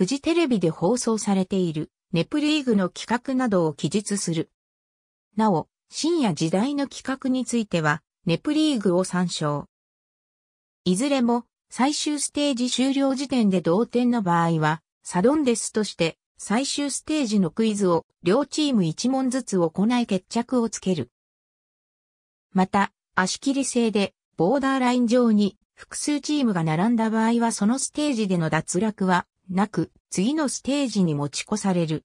フジテレビで放送されているネプリーグの企画などを記述する。なお、深夜時代の企画については、ネプリーグを参照。いずれも、最終ステージ終了時点で同点の場合は、サドンデスとして、最終ステージのクイズを両チーム1問ずつ行い決着をつける。また、足切り制で、ボーダーライン上に複数チームが並んだ場合はそのステージでの脱落はなく、次のステージに持ち越される。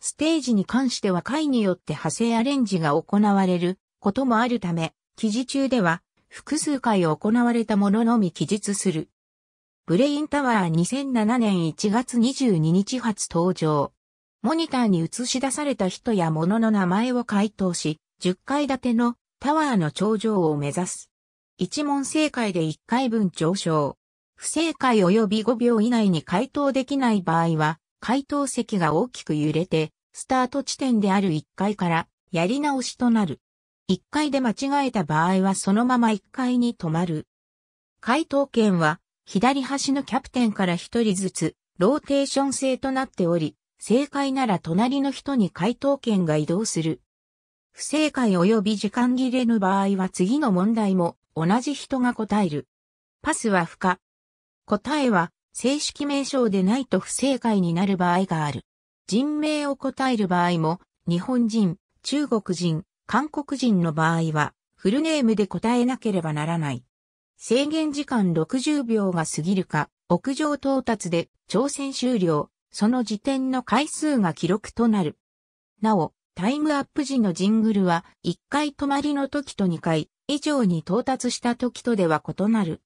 ステージに関しては回によって派生アレンジが行われることもあるため、記事中では複数回行われたもののみ記述する。ブレインタワー2007年1月22日発登場。モニターに映し出された人や物の名前を回答し、10階建てのタワーの頂上を目指す。一問正解で1回分上昇。不正解及び5秒以内に回答できない場合は、回答席が大きく揺れて、スタート地点である1階からやり直しとなる。1階で間違えた場合はそのまま1階に止まる。回答権は左端のキャプテンから1人ずつローテーション制となっており、正解なら隣の人に回答権が移動する。不正解及び時間切れの場合は次の問題も同じ人が答える。パスは不可、答えは正式名称でないと不正解になる場合がある。人名を答える場合も、日本人、中国人、韓国人の場合は、フルネームで答えなければならない。制限時間60秒が過ぎるか、屋上到達で挑戦終了、その時点の回数が記録となる。なお、タイムアップ時のジングルは、1回止まりの時と2回、以上に到達した時とでは異なる。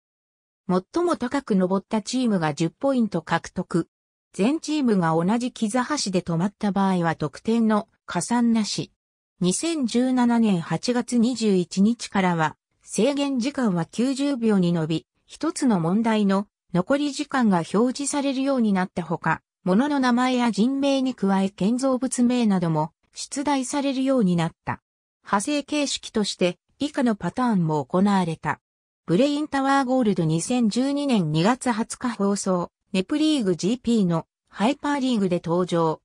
最も高く登ったチームが10ポイント獲得。全チームが同じ木座橋で止まった場合は得点の加算なし。2017年8月21日からは制限時間は90秒に伸び、一つの問題の残り時間が表示されるようになったほか、物の名前や人名に加え建造物名なども出題されるようになった。派生形式として以下のパターンも行われた。ブレインタワーゴールド2012年2月20日放送、ネプリーグ GP のハイパーリーグで登場。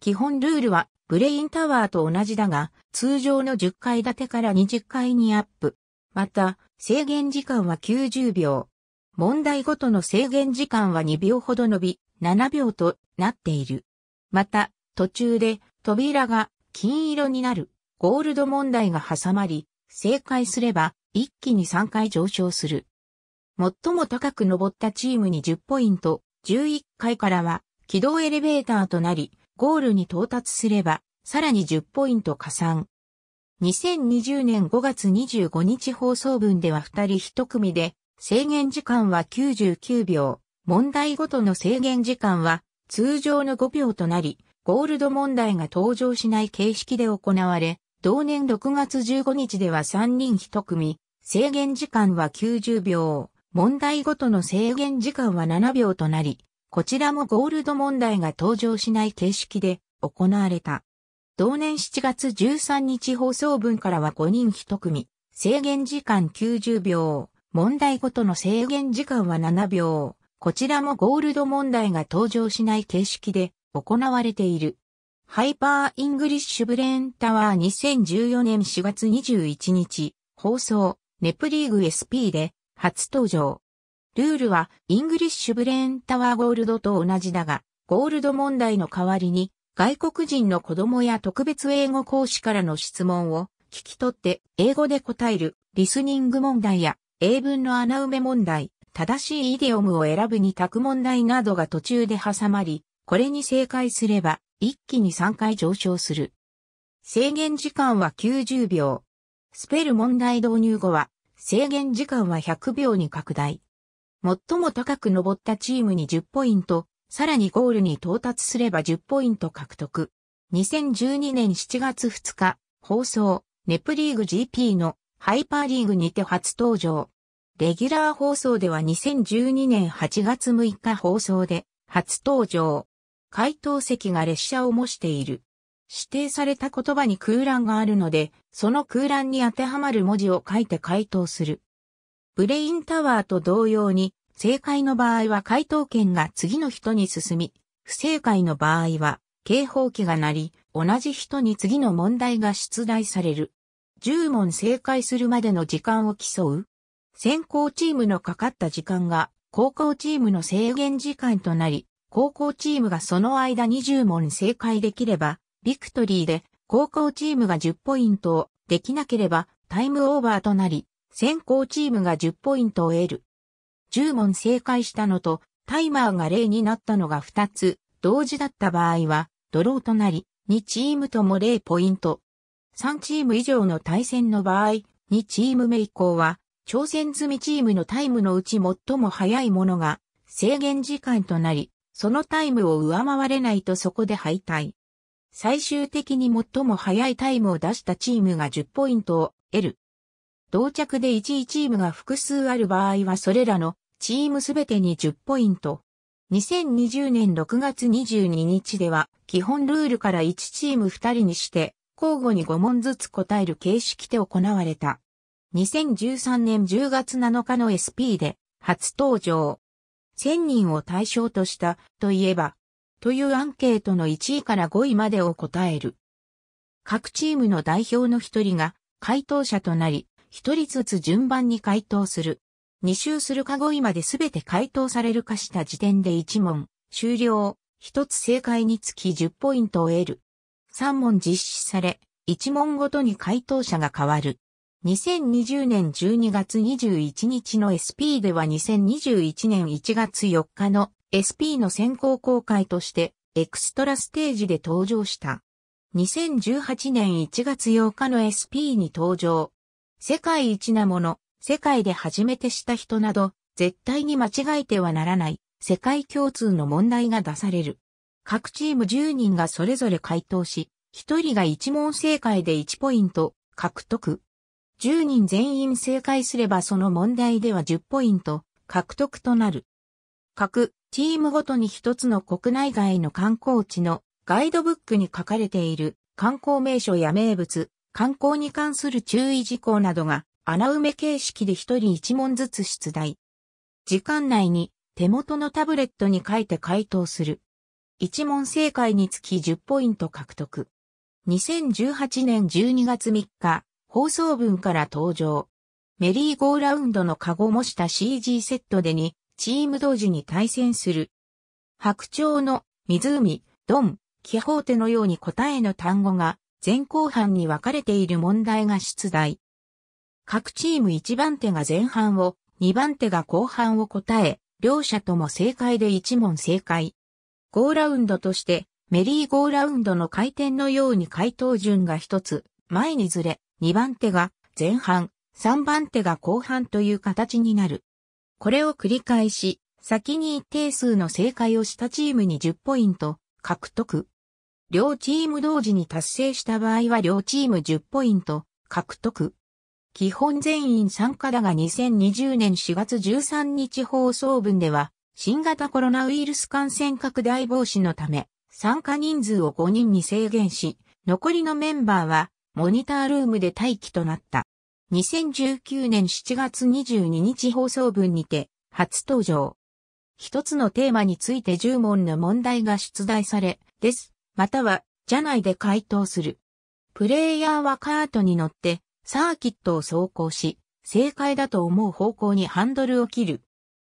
基本ルールはブレインタワーと同じだが、通常の10階建てから20階にアップ。また、制限時間は90秒。問題ごとの制限時間は2秒ほど伸び、7秒となっている。また、途中で扉が金色になるゴールド問題が挟まり、正解すれば一気に3回上昇する。最も高く登ったチームに10ポイント、11回からは軌道エレベーターとなり、ゴールに到達すれば、さらに10ポイント加算。2020年5月25日放送分では2人1組で、制限時間は99秒、問題ごとの制限時間は通常の5秒となり、ゴールド問題が登場しない形式で行われ、同年6月15日では3人1組、制限時間は90秒、問題ごとの制限時間は7秒となり、こちらもゴールド問題が登場しない形式で行われた。同年7月13日放送分からは5人1組、制限時間90秒、問題ごとの制限時間は7秒、こちらもゴールド問題が登場しない形式で行われている。ハイパーイングリッシュブレーンタワー2014年4月21日放送ネプリーグ SP で初登場。ルールはイングリッシュブレーンタワーゴールドと同じだが、ゴールド問題の代わりに外国人の子供や特別英語講師からの質問を聞き取って英語で答えるリスニング問題や英文の穴埋め問題、正しいイディオムを選ぶに択問題などが途中で挟まり、これに正解すれば一気に3回上昇する。制限時間は90秒。スペル問題導入後は制限時間は100秒に拡大。最も高く登ったチームに10ポイント、さらにゴールに到達すれば10ポイント獲得。2012年7月2日、放送、ネプリーグ GP のハイパーリーグにて初登場。レギュラー放送では2012年8月6日放送で初登場。回答席が列車を模している。指定された言葉に空欄があるので、その空欄に当てはまる文字を書いて回答する。ブレインタワーと同様に、正解の場合は回答権が次の人に進み、不正解の場合は警報器が鳴り、同じ人に次の問題が出題される。10問正解するまでの時間を競う。先行チームのかかった時間が、高校チームの制限時間となり、高校チームがその間20問正解できれば、ビクトリーで、高校チームが10ポイントをできなければタイムオーバーとなり、先行チームが10ポイントを得る。10問正解したのと、タイマーが0になったのが2つ、同時だった場合は、ドローとなり、2チームとも0ポイント。3チーム以上の対戦の場合、2チーム目以降は、挑戦済みチームのタイムのうち最も早いものが制限時間となり、そのタイムを上回れないとそこで敗退。最終的に最も早いタイムを出したチームが10ポイントを得る。同着で1位チームが複数ある場合はそれらのチームすべてに10ポイント。2020年6月22日では基本ルールから1チーム2人にして交互に5問ずつ答える形式で行われた。2013年10月7日の SP で初登場。1000人を対象としたといえばというアンケートの1位から5位までを答える。各チームの代表の一人が回答者となり、一人ずつ順番に回答する。2周するか5位まで全て回答されるかした時点で1問、終了。1つ正解につき10ポイントを得る。3問実施され、1問ごとに回答者が変わる。2020年12月21日の SP では2021年1月4日の SP の先行公開としてエクストラステージで登場した。2018年1月8日の SP に登場。世界一なもの、世界で初めてした人など、絶対に間違えてはならない、世界共通の問題が出される。各チーム10人がそれぞれ回答し、1人が1問正解で1ポイント獲得。10人全員正解すればその問題では10ポイント獲得となる。各チームごとに一つの国内外の観光地のガイドブックに書かれている観光名所や名物、観光に関する注意事項などが穴埋め形式で一人一問ずつ出題。時間内に手元のタブレットに書いて回答する。一問正解につき10ポイント獲得。2018年12月3日、放送分から登場。メリーゴーラウンドのカゴ模した CG セットでにチーム同時に対戦する。白鳥の湖、ドン、キホーテのように答えの単語が前後半に分かれている問題が出題。各チーム1番手が前半を、2番手が後半を答え、両者とも正解で1問正解。5ラウンドとして、メリーゴーラウンドの回転のように回答順が1つ、前にずれ、2番手が前半、3番手が後半という形になる。これを繰り返し、先に一定数の正解をしたチームに10ポイント獲得。両チーム同時に達成した場合は両チーム10ポイント獲得。基本全員参加だが2020年4月13日放送分では、新型コロナウイルス感染拡大防止のため、参加人数を5人に制限し、残りのメンバーは、モニタールームで待機となった。2019年7月22日放送分にて初登場。一つのテーマについて10問の問題が出題され、です。または、じゃないで回答する。プレイヤーはカートに乗ってサーキットを走行し、正解だと思う方向にハンドルを切る。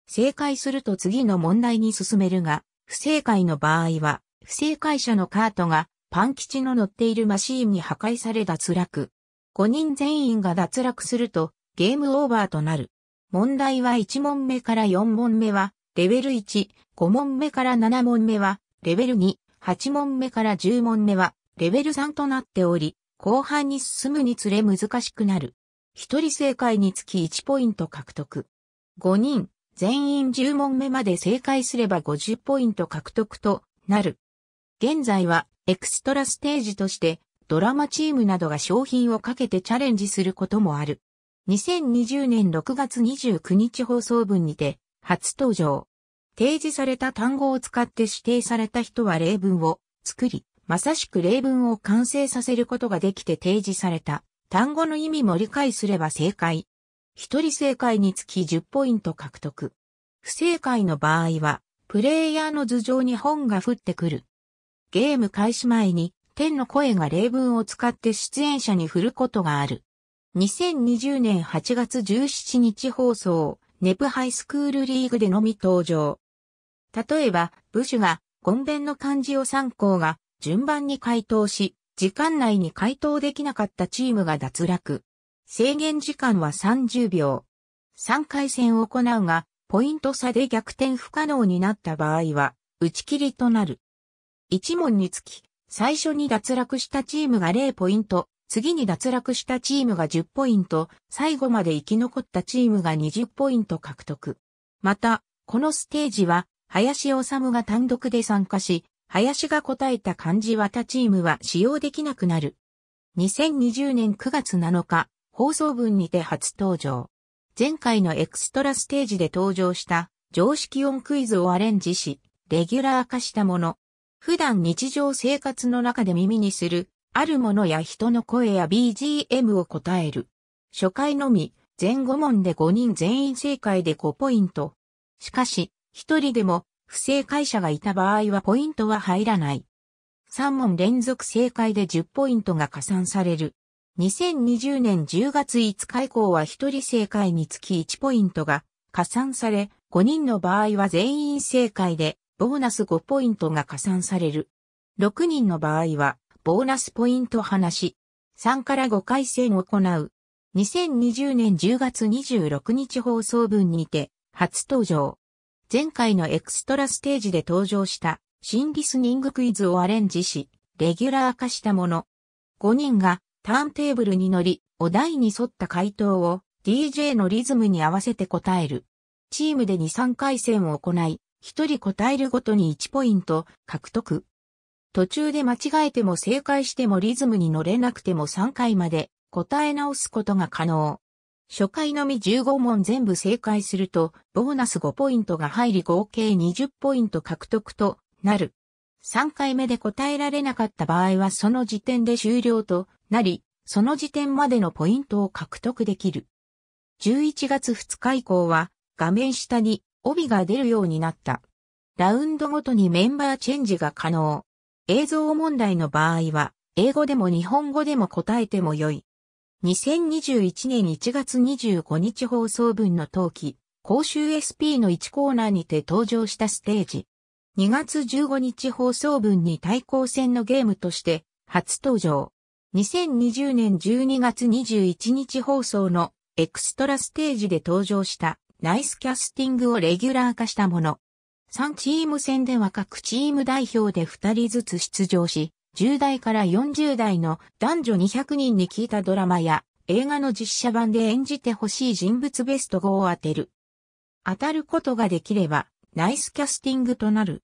正解すると次の問題に進めるが、不正解の場合は、不正解者のカートがパン吉の乗っているマシーンに破壊され脱落。5人全員が脱落するとゲームオーバーとなる。問題は1問目から4問目はレベル1、5問目から7問目はレベル2、8問目から10問目はレベル3となっており、後半に進むにつれ難しくなる。1人正解につき1ポイント獲得。5人、全員10問目まで正解すれば50ポイント獲得となる。現在はエクストラステージとしてドラマチームなどが商品をかけてチャレンジすることもある。2020年6月29日放送分にて、初登場。提示された単語を使って指定された人は例文を作り、まさしく例文を完成させることができて提示された単語の意味も理解すれば正解。一人正解につき10ポイント獲得。不正解の場合は、プレイヤーの頭上に本が降ってくる。ゲーム開始前に天の声が例文を使って出演者に振ることがある。2020年8月17日放送、ネプハイスクールリーグでのみ登場。例えば、部首が、ゴンベンの漢字を参考が、順番に回答し、時間内に回答できなかったチームが脱落。制限時間は30秒。3回戦を行うが、ポイント差で逆転不可能になった場合は、打ち切りとなる。1問につき、最初に脱落したチームが0ポイント、次に脱落したチームが10ポイント、最後まで生き残ったチームが20ポイント獲得。また、このステージは、林修が単独で参加し、林が答えた漢字は他チームは使用できなくなる。2020年9月7日、放送分にて初登場。前回のエクストラステージで登場した常識音クイズをアレンジし、レギュラー化したもの。普段日常生活の中で耳にする、あるものや人の声や BGM を答える。初回のみ、全5問で5人全員正解で5ポイント。しかし、1人でも不正解者がいた場合はポイントは入らない。3問連続正解で10ポイントが加算される。2020年10月5日以降は1人正解につき1ポイントが加算され、5人の場合は全員正解でボーナス5ポイントが加算される。6人の場合は、ボーナスポイント話、3から5回戦を行う。2020年10月26日放送分にて、初登場。前回のエクストラステージで登場した新リスニングクイズをアレンジし、レギュラー化したもの。5人がターンテーブルに乗り、お題に沿った回答を DJ のリズムに合わせて答える。チームで2、3回戦を行い、一人答えるごとに1ポイント獲得。途中で間違えても正解してもリズムに乗れなくても3回まで答え直すことが可能。初回のみ15問全部正解すると、ボーナス5ポイントが入り合計20ポイント獲得となる。3回目で答えられなかった場合はその時点で終了となり、その時点までのポイントを獲得できる。11月2日以降は、画面下に帯が出るようになった。ラウンドごとにメンバーチェンジが可能。映像問題の場合は、英語でも日本語でも答えてもよい。2021年1月25日放送分の当期、公衆 SP の1コーナーにて登場したステージ。2月15日放送分に対抗戦のゲームとして初登場。2020年12月21日放送のエクストラステージで登場したナイスキャスティングをレギュラー化したもの。3チーム戦では各チーム代表で2人ずつ出場し、10代から40代の男女200人に聞いたドラマや映画の実写版で演じてほしい人物ベスト5を当てる。当たることができればナイスキャスティングとなる。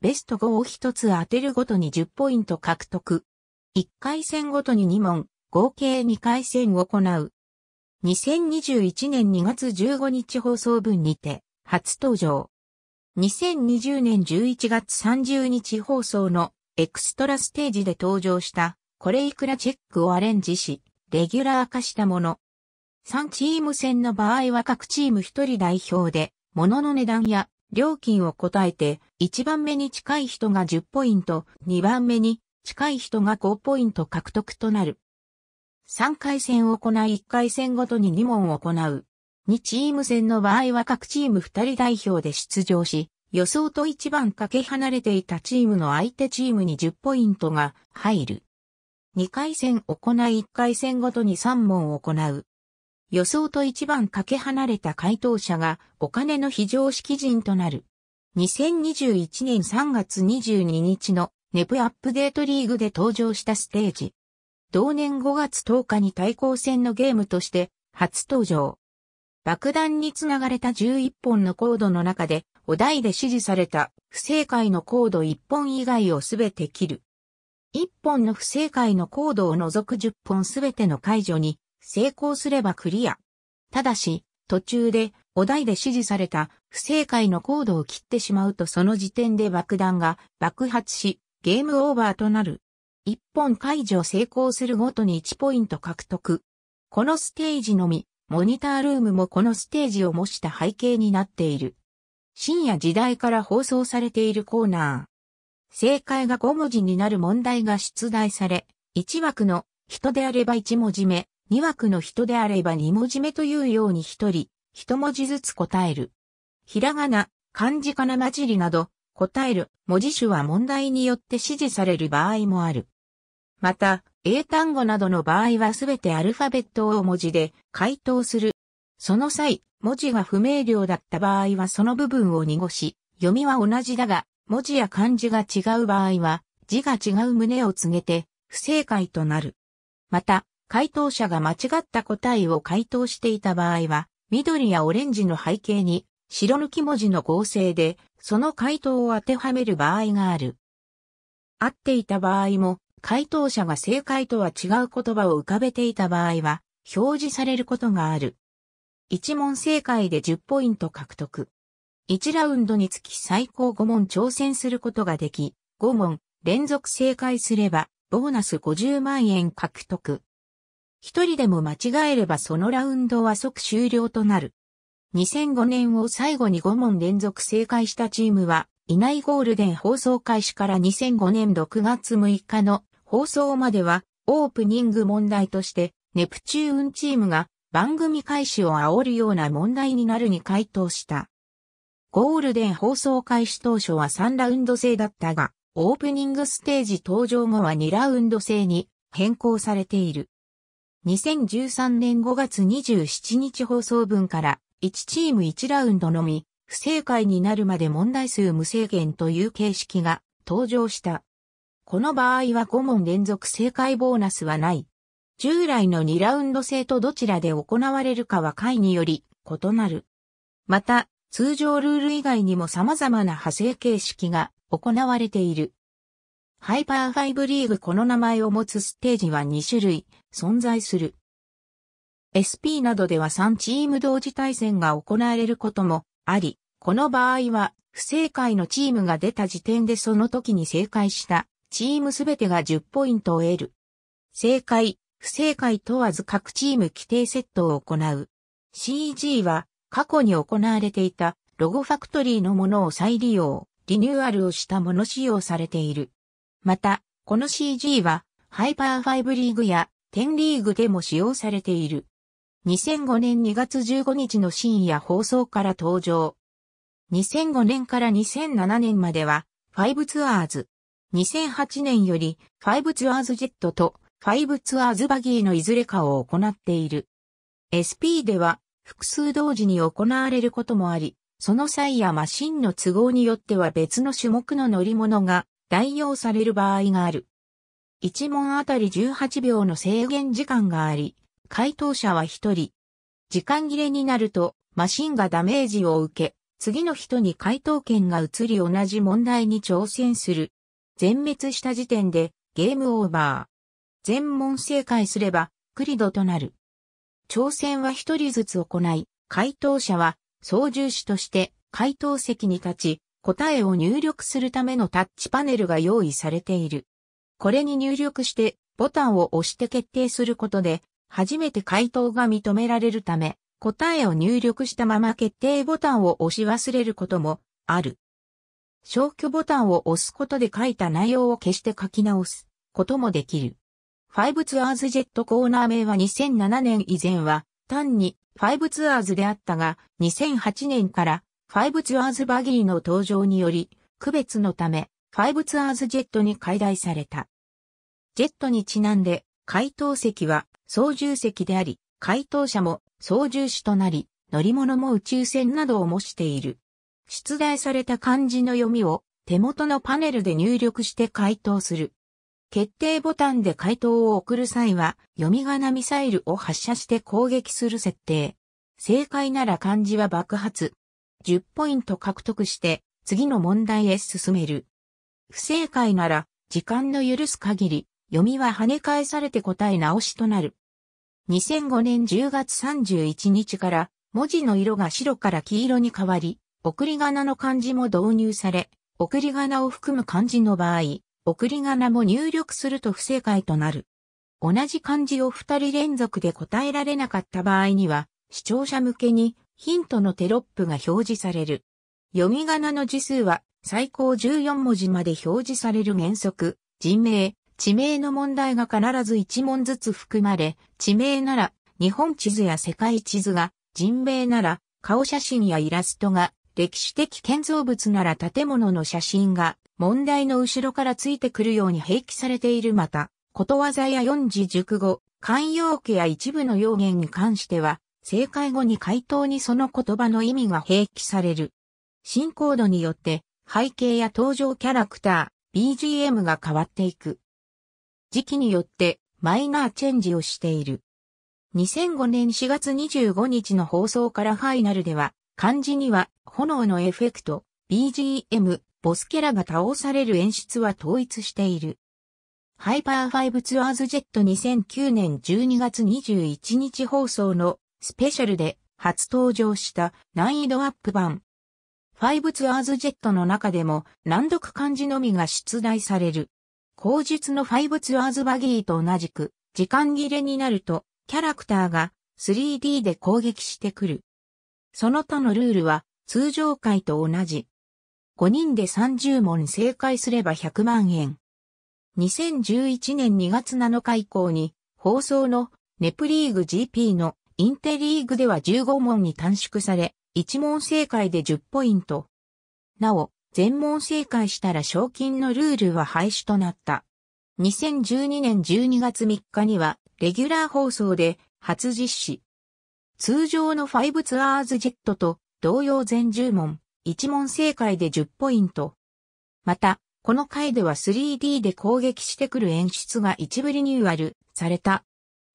ベスト5を1つ当てるごとに10ポイント獲得。1回戦ごとに2問、合計2回戦を行う。2021年2月15日放送分にて、初登場。2020年11月30日放送のエクストラステージで登場した、これいくらチェックをアレンジし、レギュラー化したもの。3チーム戦の場合は各チーム1人代表で、物の値段や料金を答えて、1番目に近い人が10ポイント、2番目に近い人が5ポイント獲得となる。3回戦を行い1回戦ごとに2問を行う。2チーム戦の場合は各チーム2人代表で出場し、予想と一番かけ離れていたチームの相手チームに10ポイントが入る。2回戦行い1回戦ごとに3問行う。予想と一番かけ離れた回答者がお金の非常識人となる。2021年3月22日のネプアップデートリーグで登場したステージ。同年5月10日に対抗戦のゲームとして初登場。爆弾につながれた11本のコードの中で、お題で指示された不正解のコード1本以外をすべて切る。1本の不正解のコードを除く10本すべての解除に成功すればクリア。ただし、途中でお題で指示された不正解のコードを切ってしまうとその時点で爆弾が爆発し、ゲームオーバーとなる。1本解除成功するごとに1ポイント獲得。このステージのみ、モニタールームもこのステージを模した背景になっている。深夜時代から放送されているコーナー。正解が5文字になる問題が出題され、1枠の人であれば1文字目、2枠の人であれば2文字目というように1人、1文字ずつ答える。ひらがな、漢字かなまじりなど、答える文字種は問題によって指示される場合もある。また、英単語などの場合はすべてアルファベットを文字で回答する。その際、文字が不明瞭だった場合はその部分を濁し、読みは同じだが、文字や漢字が違う場合は、字が違う旨を告げて、不正解となる。また、回答者が間違った答えを回答していた場合は、緑やオレンジの背景に白抜き文字の合成で、その回答を当てはめる場合がある。合っていた場合も、回答者が正解とは違う言葉を浮かべていた場合は、表示されることがある。1問正解で10ポイント獲得。1ラウンドにつき最高5問挑戦することができ、5問連続正解すれば、ボーナス50万円獲得。一人でも間違えればそのラウンドは即終了となる。2005年を最後に5問連続正解したチームは、いないゴールデン放送開始から2005年6月6日の放送までは、オープニング問題として、ネプチューンチームが番組開始を煽るような問題になるに回答した。ゴールデン放送開始当初は3ラウンド制だったが、オープニングステージ登場後は2ラウンド制に変更されている。2013年5月27日放送分から1チーム1ラウンドのみ、不正解になるまで問題数無制限という形式が登場した。この場合は5問連続正解ボーナスはない。従来の2ラウンド制とどちらで行われるかは回により異なる。また、通常ルール以外にも様々な派生形式が行われている。ハイパーファイブリーグこの名前を持つステージは2種類存在する。SP などでは3チーム同時対戦が行われることもあり、この場合は不正解のチームが出た時点でその時に正解したチームすべてが10ポイントを得る。正解、不正解問わず各チーム規定セットを行う。CG は過去に行われていたロゴファクトリーのものを再利用、リニューアルをしたもの使用されている。また、この CG はハイパー5リーグや10リーグでも使用されている。2005年2月15日の深夜放送から登場。2005年から2007年までは、ファイブツアーズ。2008年より、ファイブツアーズジェットと、ファイブツアーズバギーのいずれかを行っている。SP では、複数同時に行われることもあり、その際やマシンの都合によっては別の種目の乗り物が代用される場合がある。1問あたり18秒の制限時間があり、回答者は一人。時間切れになると、マシンがダメージを受け、次の人に回答権が移り同じ問題に挑戦する。全滅した時点で、ゲームオーバー。全問正解すれば、クリドとなる。挑戦は一人ずつ行い、回答者は、操縦士として回答席に立ち、答えを入力するためのタッチパネルが用意されている。これに入力して、ボタンを押して決定することで、初めて回答が認められるため、答えを入力したまま決定ボタンを押し忘れることもある。消去ボタンを押すことで書いた内容を消して書き直すこともできる。ファイブツアーズジェットコーナー名は2007年以前は単にファイブツアーズであったが2008年からファイブツアーズバギーの登場により区別のためファイブツアーズジェットに解題された。ジェットにちなんで回答席は操縦席であり、回答者も操縦士となり、乗り物も宇宙船などを模している。出題された漢字の読みを手元のパネルで入力して回答する。決定ボタンで回答を送る際は、読み仮名ミサイルを発射して攻撃する設定。正解なら漢字は爆発。10ポイント獲得して、次の問題へ進める。不正解なら、時間の許す限り、読みは跳ね返されて答え直しとなる。2005年10月31日から文字の色が白から黄色に変わり、送り仮名の漢字も導入され、送り仮名を含む漢字の場合、送り仮名も入力すると不正解となる。同じ漢字を2人連続で答えられなかった場合には、視聴者向けにヒントのテロップが表示される。読み仮名の字数は最高14文字まで表示される原則、人名、地名の問題が必ず一問ずつ含まれ、地名なら日本地図や世界地図が、人名なら顔写真やイラストが、歴史的建造物なら建物の写真が問題の後ろからついてくるように併記されているまた、ことわざや四字熟語、慣用句や一部の用言に関しては、正解後に回答にその言葉の意味が併記される。進行度によって背景や登場キャラクター、BGM が変わっていく。時期によってマイナーチェンジをしている。2005年4月25日の放送からファイナルでは、漢字には炎のエフェクト、BGM、ボスキャラが倒される演出は統一している。ハイパーファイブツアーズジェット2009年12月21日放送のスペシャルで初登場した難易度アップ版。ファイブツアーズジェットの中でも難読漢字のみが出題される。後述の5ツアーズバギーと同じく、時間切れになると、キャラクターが 3D で攻撃してくる。その他のルールは、通常回と同じ。5人で30問正解すれば100万円。2011年2月7日以降に、放送のネプリーグ GP のインテリーグでは15問に短縮され、1問正解で10ポイント。なお、全問正解したら賞金のルールは廃止となった。2012年12月3日には、レギュラー放送で初実施。通常の5ツアーズジェットと同様全10問、1問正解で10ポイント。また、この回では 3D で攻撃してくる演出が一部リニューアルされた。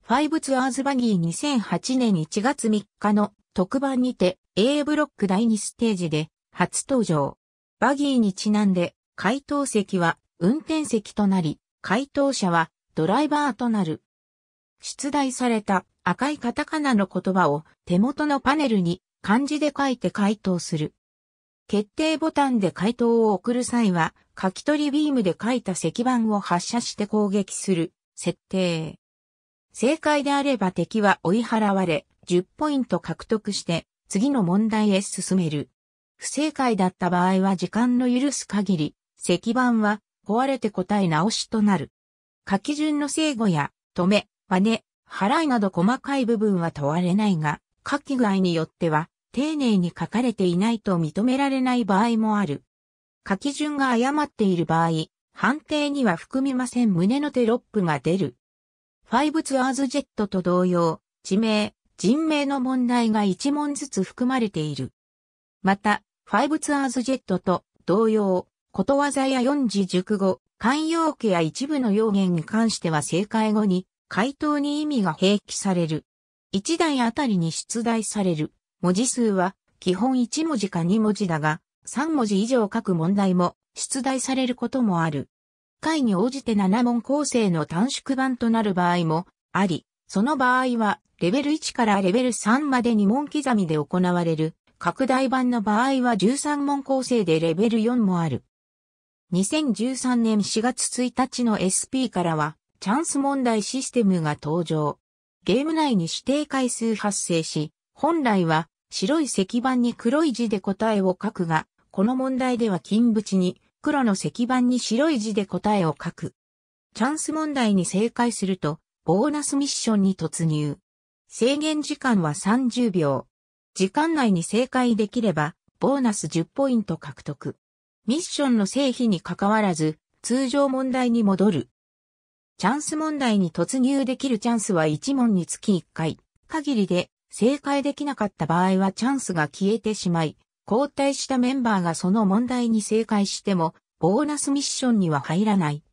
5ツアーズバギー2008年1月3日の特番にて A ブロック第2ステージで初登場。バギーにちなんで、回答席は運転席となり、回答者はドライバーとなる。出題された赤いカタカナの言葉を手元のパネルに漢字で書いて回答する。決定ボタンで回答を送る際は、書き取りビームで書いた石板を発射して攻撃する、設定。正解であれば敵は追い払われ、10ポイント獲得して、次の問題へ進める。不正解だった場合は時間の許す限り、石板は壊れて答え直しとなる。書き順の正誤や、止め、真似、払いなど細かい部分は問われないが、書き具合によっては、丁寧に書かれていないと認められない場合もある。書き順が誤っている場合、判定には含みません胸のテロップが出る。ファイブツアーズジェットと同様、地名、人名の問題が一問ずつ含まれている。また、ファイブツアーズジェットと同様、ことわざや四字熟語、慣用句や一部の用言に関しては正解後に、回答に意味が併記される。一台あたりに出題される。文字数は、基本1文字か2文字だが、3文字以上書く問題も出題されることもある。回に応じて7問構成の短縮版となる場合もあり、その場合はレベル1からレベル3までに問刻みで行われる拡大版の場合は13問構成でレベル4もある。2013年4月1日の SP からは、チャンス問題システムが登場。ゲーム内に指定回数発生し、本来は白い石板に黒い字で答えを書くが、この問題では金縁に黒の石板に白い字で答えを書く。チャンス問題に正解すると、ボーナスミッションに突入。制限時間は30秒。時間内に正解できれば、ボーナス10ポイント獲得。ミッションの成否に関わらず、通常問題に戻る。チャンス問題に突入できるチャンスは1問につき1回、限りで正解できなかった場合はチャンスが消えてしまい、交代したメンバーがその問題に正解しても、ボーナスミッションには入らない。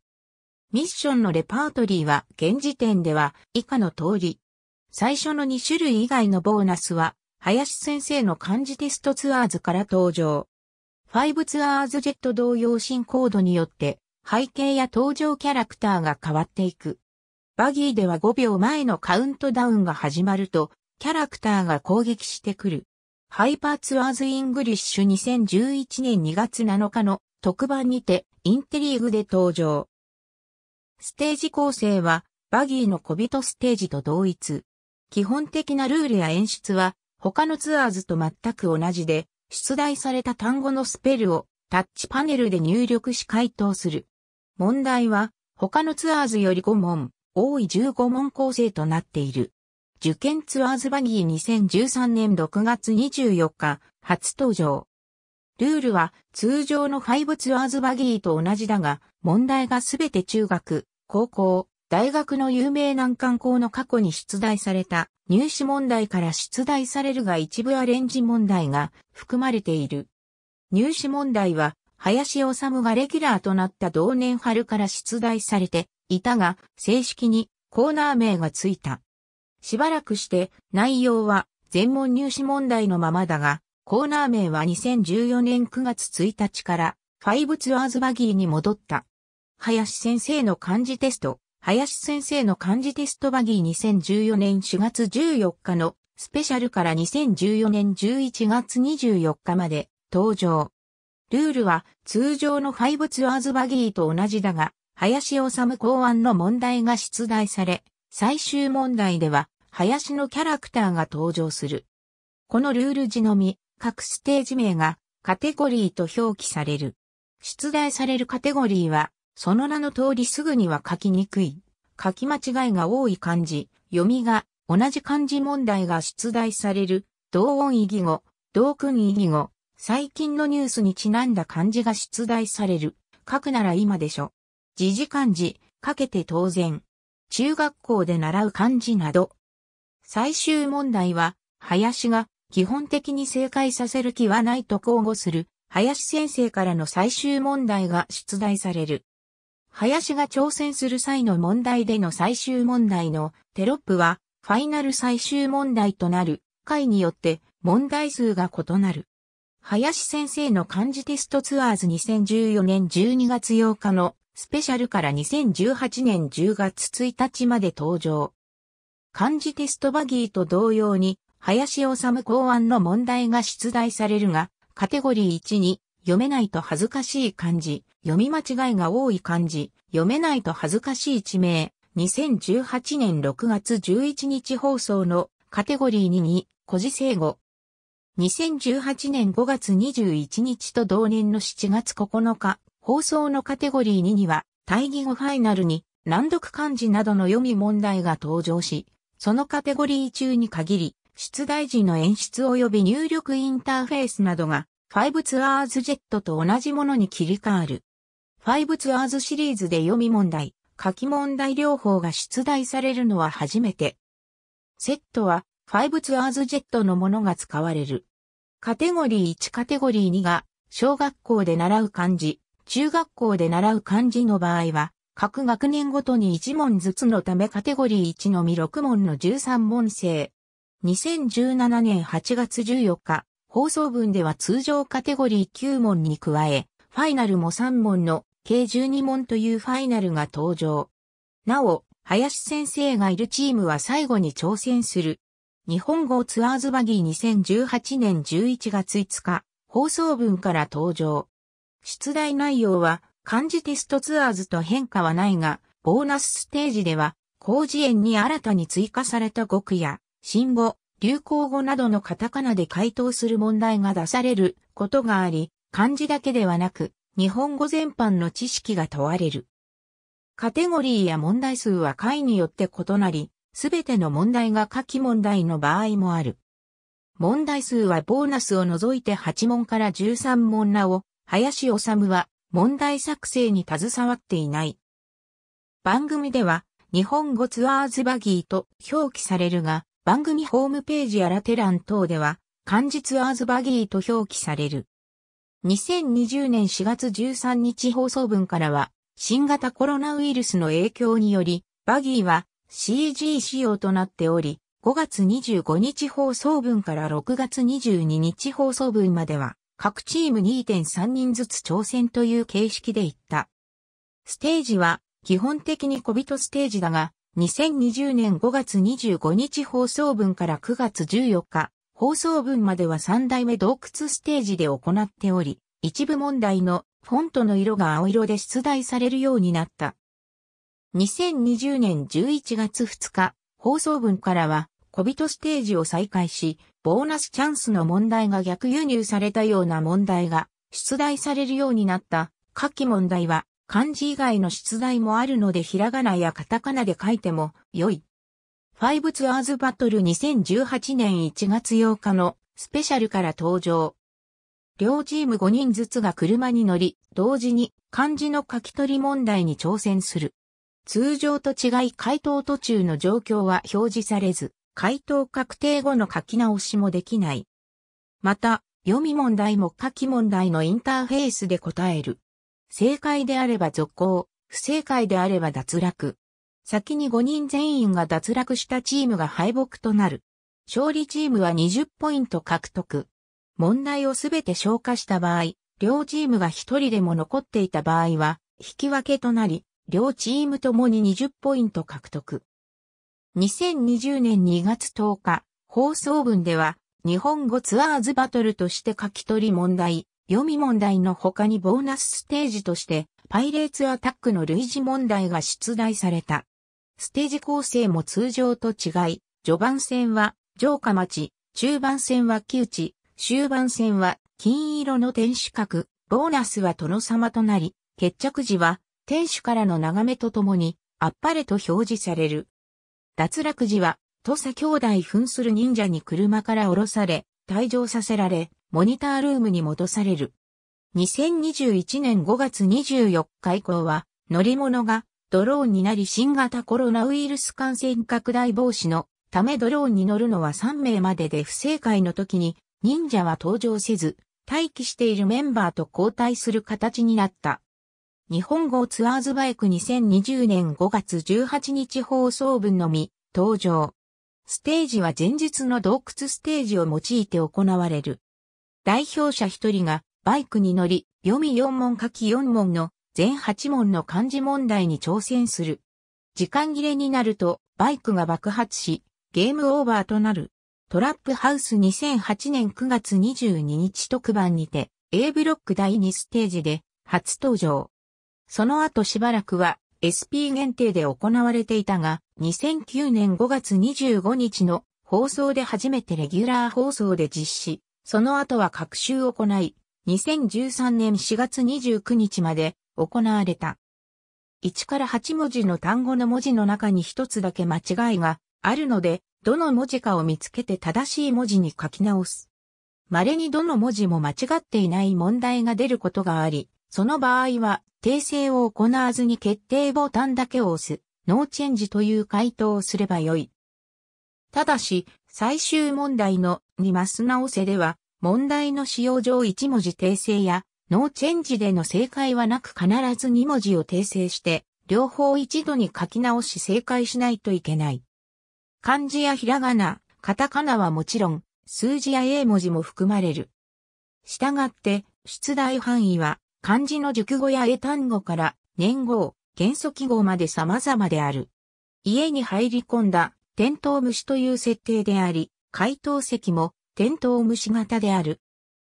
ミッションのレパートリーは現時点では以下の通り。最初の2種類以外のボーナスは林先生の漢字テストツアーズから登場。5ツアーズジェット同様進ードによって背景や登場キャラクターが変わっていく。バギーでは5秒前のカウントダウンが始まるとキャラクターが攻撃してくる。ハイパーツアーズイングリッシュ2011年2月7日の特番にてインテリーグで登場。ステージ構成はバギーの小人ステージと同一。基本的なルールや演出は他のツアーズと全く同じで、出題された単語のスペルをタッチパネルで入力し回答する。問題は、他のツアーズより5問、多い15問構成となっている。受験ツアーズバギー2013年6月24日、初登場。ルールは通常の5ツアーズバギーと同じだが、問題がすべて中学、高校、大学の有名難関校の過去に出題された入試問題から出題されるが一部アレンジ問題が含まれている。入試問題は林修がレギュラーとなった同年春から出題されていたが正式にコーナー名がついた。しばらくして内容は全問入試問題のままだがコーナー名は2014年9月1日からファイブツアーズバギーに戻った。林先生の漢字テスト、林先生の漢字テストバギー2014年4月14日のスペシャルから2014年11月24日まで登場。ルールは通常のブツアーズバギーと同じだが、林治考案の問題が出題され、最終問題では林のキャラクターが登場する。このルール字のみ、各ステージ名がカテゴリーと表記される。出題されるカテゴリーはその名の通りすぐには書きにくい。書き間違いが多い漢字、読みが同じ漢字問題が出題される、同音異義語、同訓異義語、最近のニュースにちなんだ漢字が出題される、書くなら今でしょ。時事漢字、書けて当然。中学校で習う漢字など。最終問題は、林が基本的に正解させる気はないと交互する、林先生からの最終問題が出題される。林が挑戦する際の問題での最終問題のテロップはファイナル最終問題となる回によって問題数が異なる。林先生の漢字テストツアーズ2014年12月8日のスペシャルから2018年10月1日まで登場。漢字テストバギーと同様に林治考案の問題が出題されるが、カテゴリー1に読めないと恥ずかしい漢字、読み間違いが多い漢字、読めないと恥ずかしい地名、2018年6月11日放送のカテゴリー2に、古事生語。2018年5月21日と同年の7月9日、放送のカテゴリー2には、対義語ファイナルに、難読漢字などの読み問題が登場し、そのカテゴリー中に限り、出題時の演出及び入力インターフェースなどがファイブツアーズジェットと同じものに切り替わる。ファイブツアーズシリーズで読み問題、書き問題両方が出題されるのは初めて。セットはファイブツアーズジェットのものが使われる。カテゴリー1カテゴリー2が小学校で習う漢字、中学校で習う漢字の場合は、各学年ごとに1問ずつのためカテゴリー1のみ6問の13問制。2017年8月14日、放送分では通常カテゴリー9問に加え、ファイナルも3問の計12問というファイナルが登場。なお、林先生がいるチームは最後に挑戦する。日本語ツアーズバギー2018年11月5日、放送分から登場。出題内容は、漢字テストツアーズと変化はないが、ボーナスステージでは、工事園に新たに追加された語句や、新語、流行語などのカタカナで回答する問題が出されることがあり、漢字だけではなく、日本語全般の知識が問われる。カテゴリーや問題数は回によって異なり、すべての問題が下記問題の場合もある。問題数はボーナスを除いて8問から13問なお、林治は問題作成に携わっていない。番組では、日本語ツアーズバギーと表記されるが、番組ホームページやラテラン等では、漢字ツアーズバギーと表記される。2020年4月13日放送分からは、新型コロナウイルスの影響により、バギーは CG 仕様となっており、5月25日放送分から6月22日放送分までは、各チーム2.3人ずつ挑戦という形式でいった。ステージは、基本的に小人ステージだが、2020年5月25日放送分から9月14日放送分までは3代目洞窟ステージで行っており、一部問題のフォントの色が青色で出題されるようになった。2020年11月2日、放送分からは、小人ステージを再開し、ボーナスチャンスの問題が逆輸入されたような問題が出題されるようになった。下記問題は、漢字以外の出題もあるのでひらがなやカタカナで書いても良い。5ツアーズバトル2018年1月8日のスペシャルから登場。両チーム5人ずつが車に乗り、同時に漢字の書き取り問題に挑戦する。通常と違い回答途中の状況は表示されず、回答確定後の書き直しもできない。また、読み問題も書き問題のインターフェースで答える。正解であれば続行、不正解であれば脱落。先に5人全員が脱落したチームが敗北となる。勝利チームは20ポイント獲得。問題をすべて消化した場合、両チームが1人でも残っていた場合は、引き分けとなり、両チームともに20ポイント獲得。2020年2月10日、放送文では、日本語ツアーズバトルとして書き取り問題、読み問題の他にボーナスステージとして、パイレーツアタックの類似問題が出題された。ステージ構成も通常と違い、序盤戦は城下町、中盤戦は木内、終盤戦は金色の天守閣、ボーナスは殿様となり、決着時は天守からの眺めとともに、あっぱれと表示される。脱落時は、土佐兄弟扮する忍者に車から降ろされ、退場させられ、モニタールームに戻される。2021年5月24日以降は、乗り物がドローンになり新型コロナウイルス感染拡大防止のためドローンに乗るのは3名までで不正解の時に、忍者は登場せず、待機しているメンバーと交代する形になった。日本語ツアーズバイク2020年5月18日放送分のみ登場。ステージは前日の洞窟ステージを用いて行われる。代表者一人がバイクに乗り、読み4問書き4問の全8問の漢字問題に挑戦する。時間切れになるとバイクが爆発し、ゲームオーバーとなる。トラップハウス2008年9月22日特番にて A ブロック第2ステージで初登場。その後しばらくは SP 限定で行われていたが、2009年5月25日の放送で初めてレギュラー放送で実施その後は各週行い、2013年4月29日まで行われた。1から8文字の単語の文字の中に一つだけ間違いがあるので、どの文字かを見つけて正しい文字に書き直す。稀にどの文字も間違っていない問題が出ることがあり、その場合は訂正を行わずに決定ボタンだけを押す、ノーチェンジという回答をすればよい。ただし、最終問題のにます直せでは、問題の使用上1文字訂正や、ノーチェンジでの正解はなく必ず2文字を訂正して、両方一度に書き直し正解しないといけない。漢字やひらがな、カタカナはもちろん、数字や英文字も含まれる。したがって、出題範囲は、漢字の熟語や英単語から、年号、元素記号まで様々である。家に入り込んだ、テントウムシという設定であり、解答石もテントウムシ型である。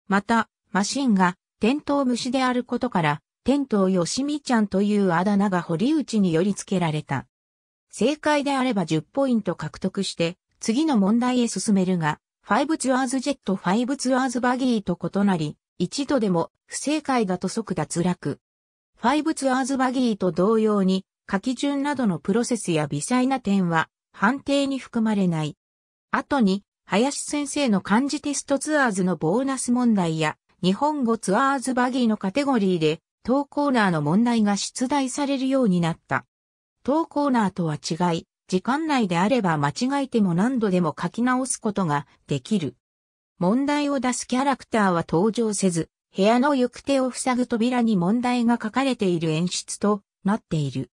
また、マシンがテントウムシであることから、テントウヨシミちゃんというあだ名が堀内に寄り付けられた。正解であれば10ポイント獲得して、次の問題へ進めるが、ファイブツアーズジェットファイブツアーズバギーと異なり、一度でも不正解だと即脱落。ファイブツアーズバギーと同様に、書き順などのプロセスや微細な点は判定に含まれない。後に林先生の漢字テストツアーズのボーナス問題や、日本語ツアーズバギーのカテゴリーで、当コーナーの問題が出題されるようになった。当コーナーとは違い、時間内であれば間違えても何度でも書き直すことができる。問題を出すキャラクターは登場せず、部屋の行く手を塞ぐ扉に問題が書かれている演出となっている。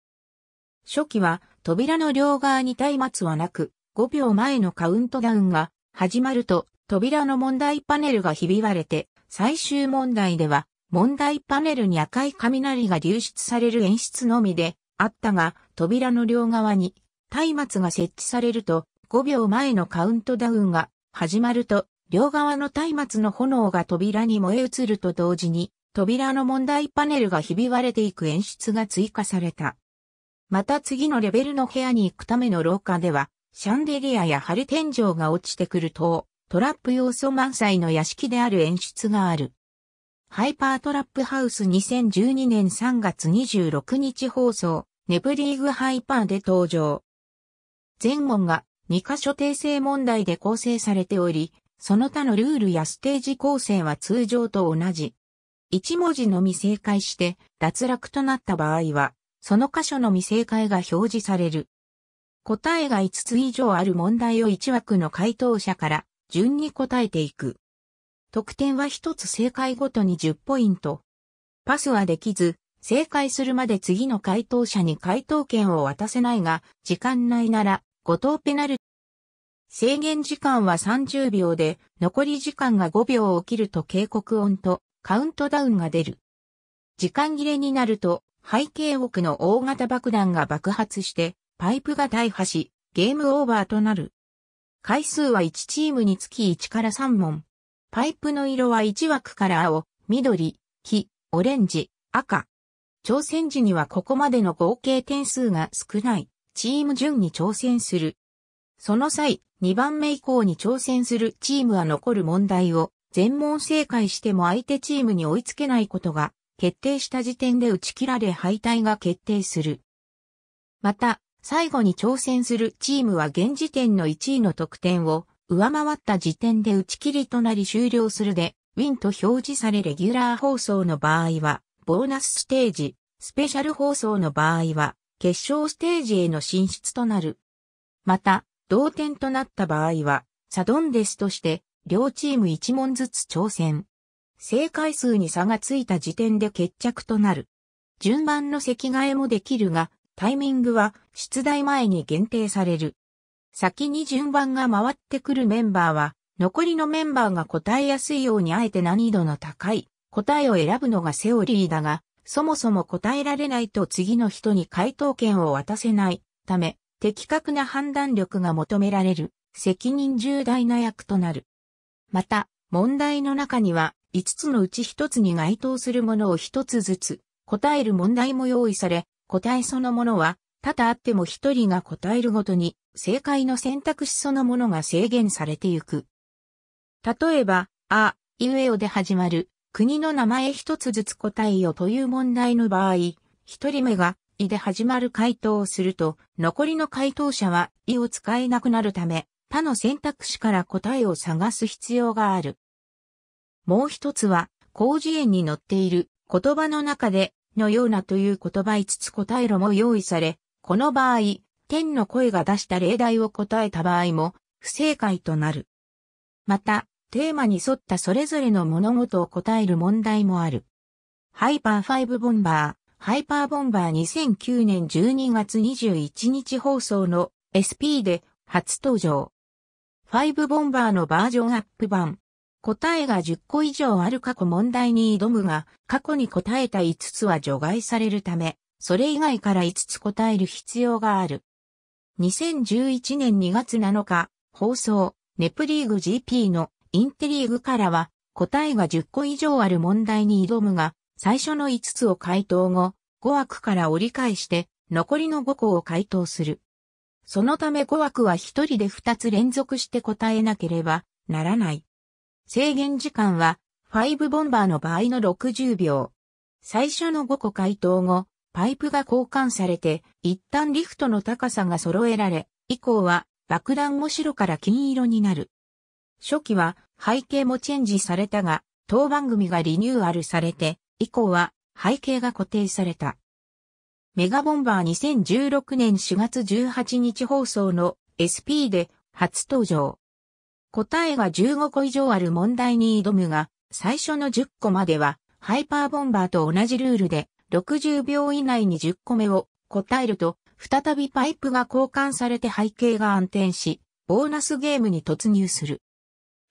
初期は扉の両側に松明はなく、5秒前のカウントダウンが始まると、扉の問題パネルがひび割れて、最終問題では、問題パネルに赤い雷が流出される演出のみで、あったが、扉の両側に、松明が設置されると、5秒前のカウントダウンが始まると、両側の松明の炎が扉に燃え移ると同時に、扉の問題パネルがひび割れていく演出が追加された。また次のレベルの部屋に行くための廊下では、シャンデリアや春天井が落ちてくると、トラップ要素満載の屋敷である演出がある。ハイパートラップハウス2012年3月26日放送、ネプリーグハイパーで登場。全問が2箇所訂正問題で構成されており、その他のルールやステージ構成は通常と同じ。1文字のみ正解して脱落となった場合は、その箇所のみ正解が表示される。答えが5つ以上ある問題を1枠の回答者から順に答えていく。得点は1つ正解ごとに10ポイント。パスはできず、正解するまで次の回答者に回答権を渡せないが、時間内なら、5等ペナル制限時間は30秒で、残り時間が5秒を切ると警告音とカウントダウンが出る。時間切れになると、背景奥の大型爆弾が爆発して、パイプが大破し、ゲームオーバーとなる。回数は1チームにつき1から3問。パイプの色は1枠から青、緑、黄、オレンジ、赤。挑戦時にはここまでの合計点数が少ないチーム順に挑戦する。その際、2番目以降に挑戦するチームは残る問題を全問正解しても相手チームに追いつけないことが決定した時点で打ち切られ敗退が決定する。また、最後に挑戦するチームは現時点の1位の得点を上回った時点で打ち切りとなり終了するで、ウィンと表示されレギュラー放送の場合は、ボーナスステージ、スペシャル放送の場合は、決勝ステージへの進出となる。また、同点となった場合は、サドンデスとして、両チーム1問ずつ挑戦。正解数に差がついた時点で決着となる。順番の席替えもできるが、タイミングは出題前に限定される。先に順番が回ってくるメンバーは、残りのメンバーが答えやすいようにあえて難易度の高い答えを選ぶのがセオリーだが、そもそも答えられないと次の人に回答権を渡せないため、的確な判断力が求められる責任重大な役となる。また、問題の中には5つのうち1つに該当するものを1つずつ答える問題も用意され、個体そのものは、多々あっても一人が答えるごとに、正解の選択肢そのものが制限されてゆく。例えば、あ、いうえおで始まる、国の名前一つずつ答えよという問題の場合、一人目が、いで始まる回答をすると、残りの回答者は、いを使えなくなるため、他の選択肢から答えを探す必要がある。もう一つは、広辞苑に載っている言葉の中でのようなという言葉5つ答えろも用意され、この場合、天の声が出した例題を答えた場合も、不正解となる。また、テーマに沿ったそれぞれの物事を答える問題もある。ハイパー5ボンバー、ハイパーボンバー2009年12月21日放送の SP で初登場。5ボンバーのバージョンアップ版、答えが10個以上ある過去問題に挑むが、過去に答えた5つは除外されるため、それ以外から5つ答える必要がある。2011年2月7日、放送、ネプリーグ GP のインテリーグからは、答えが10個以上ある問題に挑むが、最初の5つを回答後、5枠から折り返して、残りの5個を回答する。そのため5枠は1人で2つ連続して答えなければならない。制限時間は、5ボンバーの場合の60秒。最初の5個回答後、パイプが交換されて、一旦リフトの高さが揃えられ、以降は爆弾も白から金色になる。初期は背景もチェンジされたが、当番組がリニューアルされて、以降は背景が固定された。メガボンバー2016年4月18日放送の SP で初登場。答えが15個以上ある問題に挑むが、最初の10個までは、ハイパーボンバーと同じルールで、60秒以内に10個目を答えると、再びパイプが交換されて背景が暗転し、ボーナスゲームに突入する。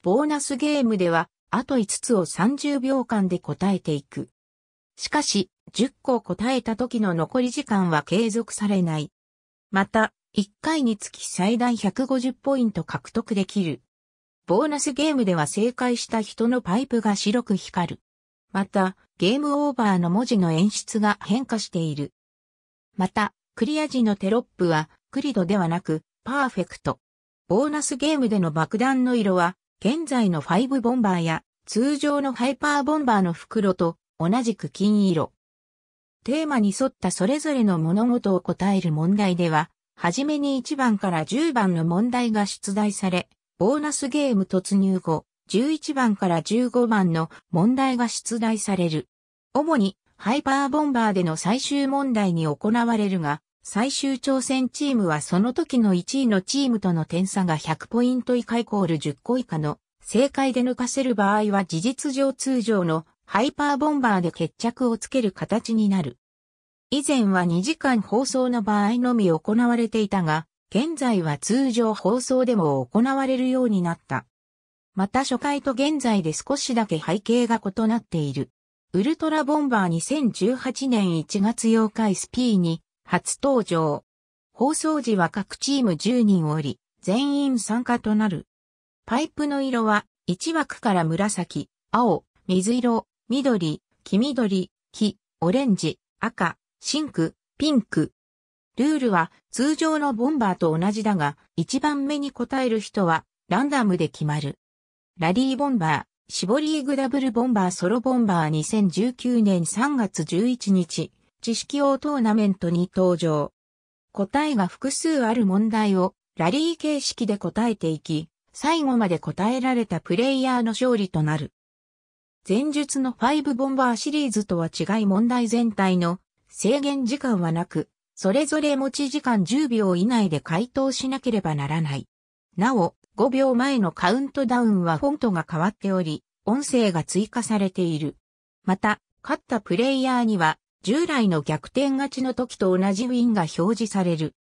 ボーナスゲームでは、あと5つを30秒間で答えていく。しかし、10個を答えた時の残り時間は継続されない。また、1回につき最大150ポイント獲得できるボーナスゲームでは正解した人のパイプが白く光る。また、ゲームオーバーの文字の演出が変化している。また、クリア時のテロップは、クリドではなく、パーフェクト。ボーナスゲームでの爆弾の色は、現在の5ボンバーや、通常のハイパーボンバーの袋と、同じく金色。テーマに沿ったそれぞれの物事を答える問題では、はじめに1番から10番の問題が出題され、ボーナスゲーム突入後、11番から15番の問題が出題される。主にハイパーボンバーでの最終問題に行われるが、最終挑戦チームはその時の1位のチームとの点差が100ポイント以下イコール10個以下の正解で抜かせる場合は事実上通常のハイパーボンバーで決着をつける形になる。以前は2時間放送の場合のみ行われていたが、現在は通常放送でも行われるようになった。また初回と現在で少しだけ背景が異なっている。ウルトラボンバー2018年1月8日 SP に初登場。放送時は各チーム10人おり、全員参加となる。パイプの色は1枠から紫、青、水色、緑、黄緑、黄、オレンジ、赤、シンク、ピンク、ルールは通常のボンバーと同じだが、一番目に答える人はランダムで決まる。ラリーボンバー、絞りーグダブルボンバーソロボンバー2019年3月11日、知識王トーナメントに登場。答えが複数ある問題をラリー形式で答えていき、最後まで答えられたプレイヤーの勝利となる。前述の5ボンバーシリーズとは違い問題全体の制限時間はなく、それぞれ持ち時間10秒以内で回答しなければならない。なお、5秒前のカウントダウンはフォントが変わっており、音声が追加されている。また、勝ったプレイヤーには、従来の逆転勝ちの時と同じウィンが表示される。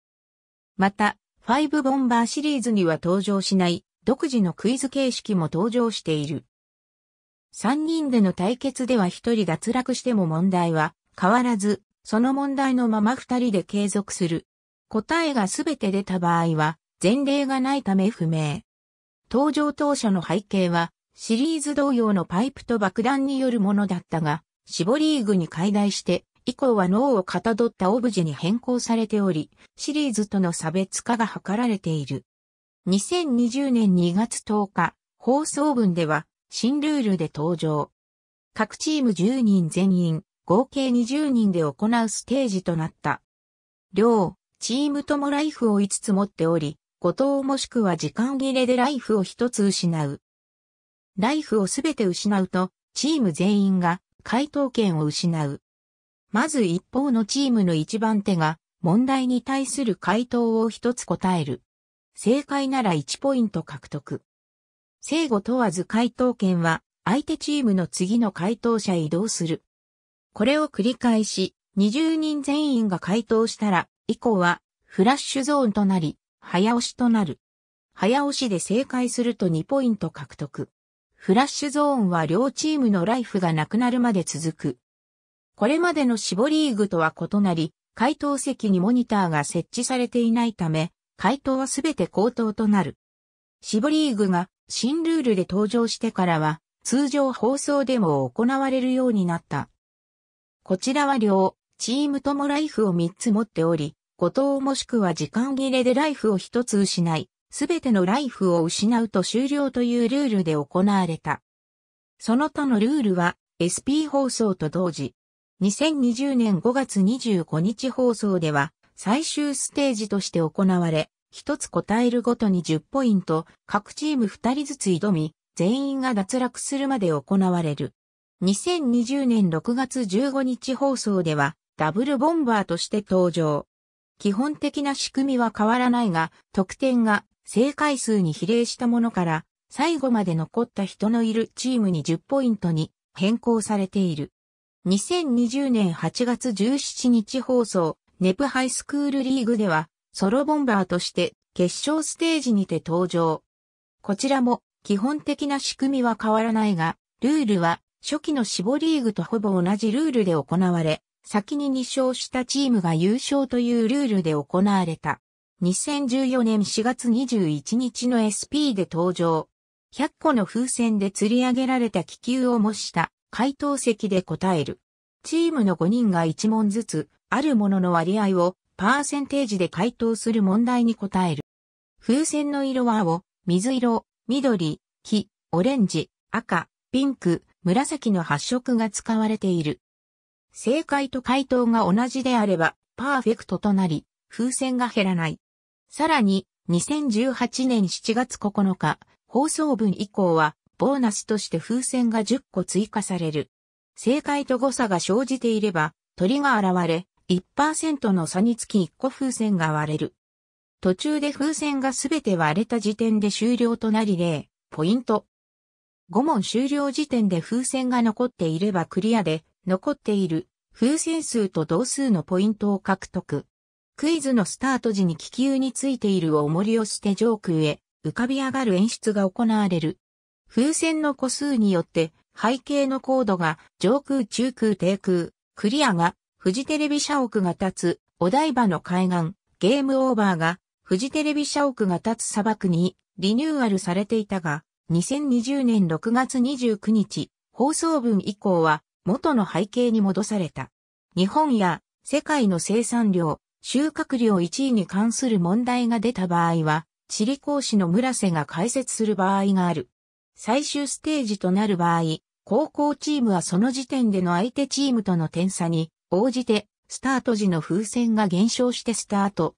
また、5ボンバーシリーズには登場しない、独自のクイズ形式も登場している。3人での対決では1人脱落しても問題は変わらず、その問題のまま二人で継続する。答えがすべて出た場合は、前例がないため不明。登場当初の背景は、シリーズ同様のパイプと爆弾によるものだったが、絞りーグに解体して、以降は脳をかたどったオブジェに変更されており、シリーズとの差別化が図られている。2020年2月10日、放送分では、新ルールで登場。各チーム10人全員、合計20人で行うステージとなった。両、チームともライフを5つ持っており、後藤もしくは時間切れでライフを1つ失う。ライフをすべて失うと、チーム全員が回答権を失う。まず一方のチームの一番手が問題に対する回答を一つ答える。正解なら1ポイント獲得。正後問わず回答権は相手チームの次の回答者へ移動する。これを繰り返し、20人全員が回答したら、以降は、フラッシュゾーンとなり、早押しとなる。早押しで正解すると2ポイント獲得。フラッシュゾーンは両チームのライフがなくなるまで続く。これまでの絞リーグとは異なり、回答席にモニターが設置されていないため、回答はすべて口頭となる。絞リーグが新ルールで登場してからは、通常放送でも行われるようになった。こちらは両、チームともライフを3つ持っており、後藤もしくは時間切れでライフを1つ失い、すべてのライフを失うと終了というルールで行われた。その他のルールは SP 放送と同時、2020年5月25日放送では最終ステージとして行われ、一つ答えるごとに10ポイント、各チーム2人ずつ挑み、全員が脱落するまで行われる。2020年6月15日放送ではダブルボンバーとして登場。基本的な仕組みは変わらないが、得点が正解数に比例したものから、最後まで残った人のいるチームに10ポイントに変更されている。2020年8月17日放送、ネプハイスクールリーグでは、ソロボンバーとして決勝ステージにて登場。こちらも基本的な仕組みは変わらないが、ルールは初期の絞リーグとほぼ同じルールで行われ、先に2勝したチームが優勝というルールで行われた。2014年4月21日の SP で登場。100個の風船で釣り上げられた気球を模した回答席で答える。チームの5人が1問ずつ、あるものの割合をパーセンテージで回答する問題に答える。風船の色は青、水色、緑、黄、オレンジ、赤、ピンク、紫の発色が使われている。正解と回答が同じであれば、パーフェクトとなり、風船が減らない。さらに、2018年7月9日、放送分以降は、ボーナスとして風船が10個追加される。正解と誤差が生じていれば、鳥が現れ、1%の差につき1個風船が割れる。途中で風船がすべて割れた時点で終了となり0ポイント。5問終了時点で風船が残っていればクリアで、残っている風船数と同数のポイントを獲得。クイズのスタート時に気球についている重りをして上空へ浮かび上がる演出が行われる。風船の個数によって背景の高度が上空中空低空、クリアがフジテレビ社屋が立つお台場の海岸、ゲームオーバーがフジテレビ社屋が立つ砂漠にリニューアルされていたが、2020年6月29日、放送分以降は元の背景に戻された。日本や世界の生産量、収穫量1位に関する問題が出た場合は、地理講師の村瀬が解説する場合がある。最終ステージとなる場合、高校チームはその時点での相手チームとの点差に応じて、スタート時の風船が減少してスタート。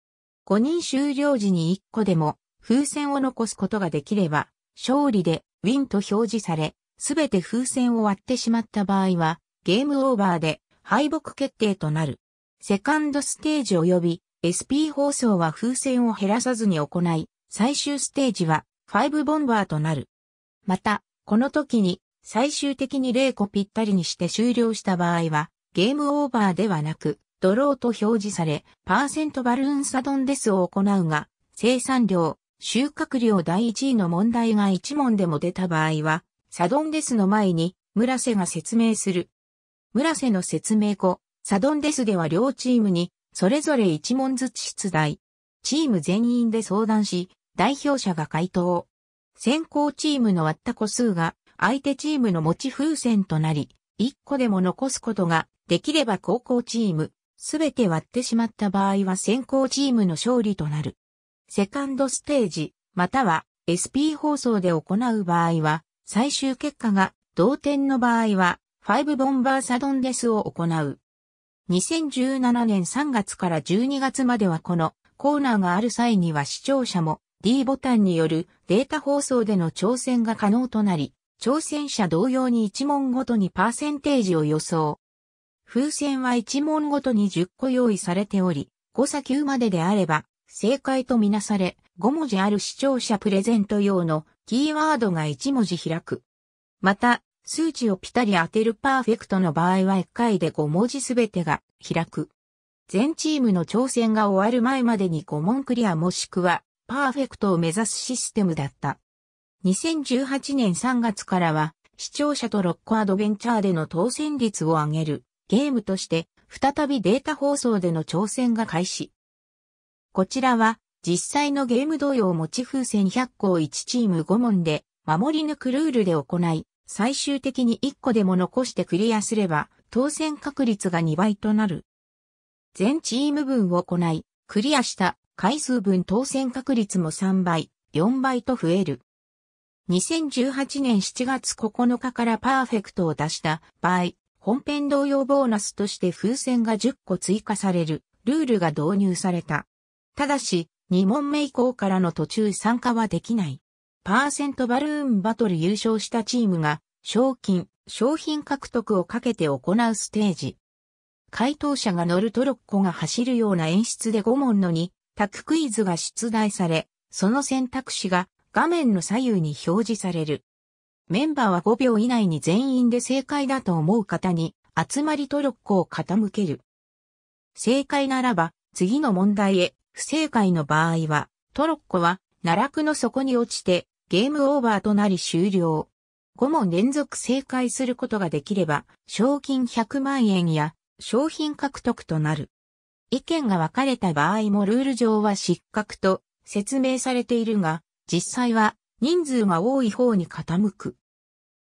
5人終了時に1個でも風船を残すことができれば、勝利でウィンと表示され、すべて風船を割ってしまった場合は、ゲームオーバーで敗北決定となる。セカンドステージ及び SP 放送は風船を減らさずに行い、最終ステージは5ボンバーとなる。また、この時に最終的に0個ぴったりにして終了した場合は、ゲームオーバーではなく、ドローと表示され、パーセントバルーンサドンデスを行うが、生産量、収穫量第1位の問題が1問でも出た場合は、サドンデスの前に、村瀬が説明する。村瀬の説明後、サドンデスでは両チームに、それぞれ1問ずつ出題。チーム全員で相談し、代表者が回答。先行チームの割った個数が、相手チームの持ち風船となり、1個でも残すことが、できれば後攻チーム、すべて割ってしまった場合は先行チームの勝利となる。セカンドステージ、または SP 放送で行う場合は、最終結果が同点の場合は、5ボンバーサドンデスを行う。2017年3月から12月まではこのコーナーがある際には視聴者も D ボタンによるデータ放送での挑戦が可能となり、挑戦者同様に1問ごとにパーセンテージを予想。風船は1問ごとに10個用意されており、誤差9までであれば正解とみなされ、5文字ある視聴者プレゼント用のキーワードが1文字開く。また、数値をぴたり当てるパーフェクトの場合は1回で5文字すべてが開く。全チームの挑戦が終わる前までに5問クリアもしくはパーフェクトを目指すシステムだった。2018年3月からは視聴者とロックアドベンチャーでの当選率を上げるゲームとして再びデータ放送での挑戦が開始。こちらは、実際のゲーム同様持ち風船100個を1チーム5問で、守り抜くルールで行い、最終的に1個でも残してクリアすれば、当選確率が2倍となる。全チーム分を行い、クリアした回数分当選確率も3倍、4倍と増える。2018年7月9日からパーフェクトを出した場合、本編同様ボーナスとして風船が10個追加されるルールが導入された。ただし、2問目以降からの途中参加はできない。パーセントバルーンバトル優勝したチームが、賞金、商品獲得をかけて行うステージ。回答者が乗るトロッコが走るような演出で5問の2、ククイズが出題され、その選択肢が画面の左右に表示される。メンバーは5秒以内に全員で正解だと思う方に、集まりトロッコを傾ける。正解ならば、次の問題へ不正解の場合は、トロッコは奈落の底に落ちてゲームオーバーとなり終了。5問連続正解することができれば、賞金100万円や商品獲得となる。意見が分かれた場合もルール上は失格と説明されているが、実際は人数が多い方に傾く。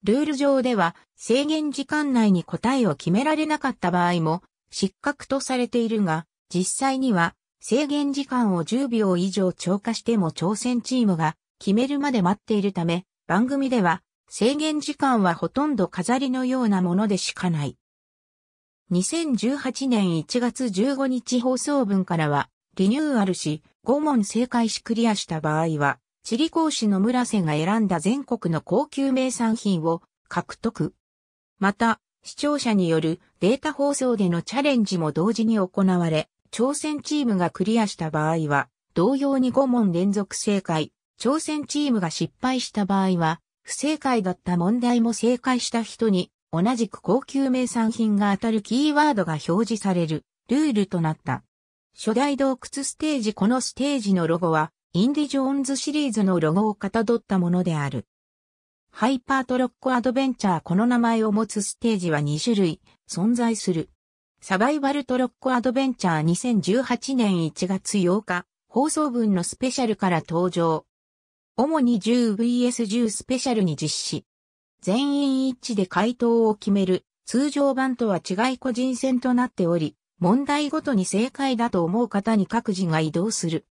ルール上では制限時間内に答えを決められなかった場合も失格とされているが、実際には制限時間を10秒以上超過しても挑戦チームが決めるまで待っているため、番組では制限時間はほとんど飾りのようなものでしかない。2018年1月15日放送分からは、リニューアルし、5問正解しクリアした場合は、地理講師の村瀬が選んだ全国の高級名産品を獲得。また、視聴者によるデータ放送でのチャレンジも同時に行われ、挑戦チームがクリアした場合は、同様に5問連続正解、挑戦チームが失敗した場合は、不正解だった問題も正解した人に、同じく高級名産品が当たるキーワードが表示される、ルールとなった。初代洞窟ステージこのステージのロゴは、インディ・ジョーンズシリーズのロゴをかたどったものである。ハイパートロッコアドベンチャーこの名前を持つステージは2種類存在する。サバイバルトロッコアドベンチャー2018年1月8日、放送分のスペシャルから登場。主に 10vs10 スペシャルに実施。全員一致で回答を決める、通常版とは違い個人戦となっており、問題ごとに正解だと思う方に各自が移動する。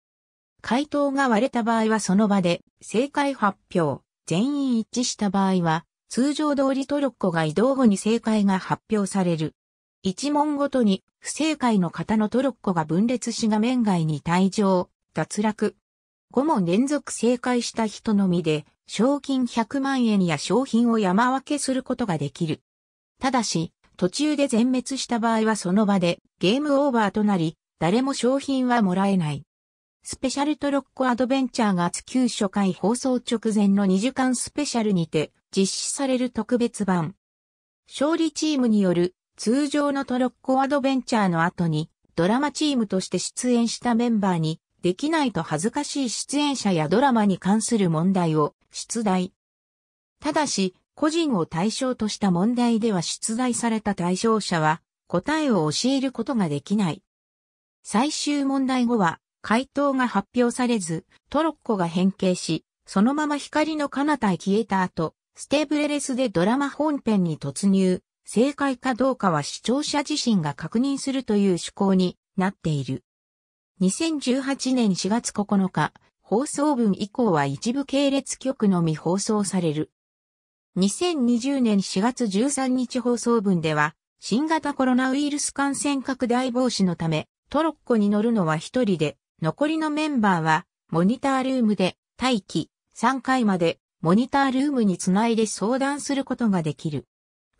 回答が割れた場合はその場で、正解発表。全員一致した場合は、通常通りトロッコが移動後に正解が発表される。一問ごとに不正解の方のトロッコが分裂し画面外に退場、脱落。5問連続正解した人のみで賞金100万円や賞品を山分けすることができる。ただし、途中で全滅した場合はその場でゲームオーバーとなり、誰も賞品はもらえない。スペシャルトロッコアドベンチャーが9初回放送直前の2時間スペシャルにて実施される特別版。勝利チームによる通常のトロッコアドベンチャーの後に、ドラマチームとして出演したメンバーに、できないと恥ずかしい出演者やドラマに関する問題を出題。ただし、個人を対象とした問題では出題された対象者は答えを教えることができない。最終問題後は回答が発表されず、トロッコが変形し、そのまま光の彼方へ消えた後、ステーブレレスでドラマ本編に突入、正解かどうかは視聴者自身が確認するという趣向になっている。2018年4月9日、放送分以降は一部系列局のみ放送される。2020年4月13日放送分では、新型コロナウイルス感染拡大防止のため、トロッコに乗るのは一人で、残りのメンバーは、モニタールームで、待機、3回まで、モニタールームにつないで相談することができる。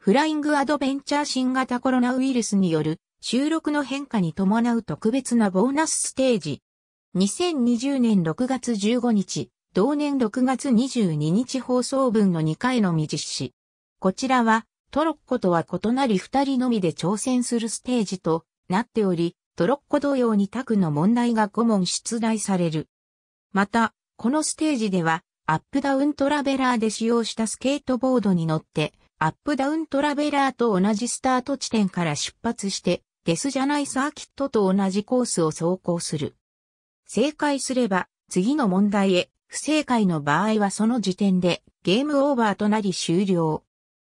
フライングアドベンチャー新型コロナウイルスによる収録の変化に伴う特別なボーナスステージ。2020年6月15日、同年6月22日放送分の2回のみ実施。こちらはトロッコとは異なり2人のみで挑戦するステージとなっており、トロッコ同様にタクの問題が5問出題される。また、このステージではアップダウントラベラーで使用したスケートボードに乗ってアップダウントラベラーと同じスタート地点から出発して、デスじゃないサーキットと同じコースを走行する。正解すれば、次の問題へ、不正解の場合はその時点でゲームオーバーとなり終了。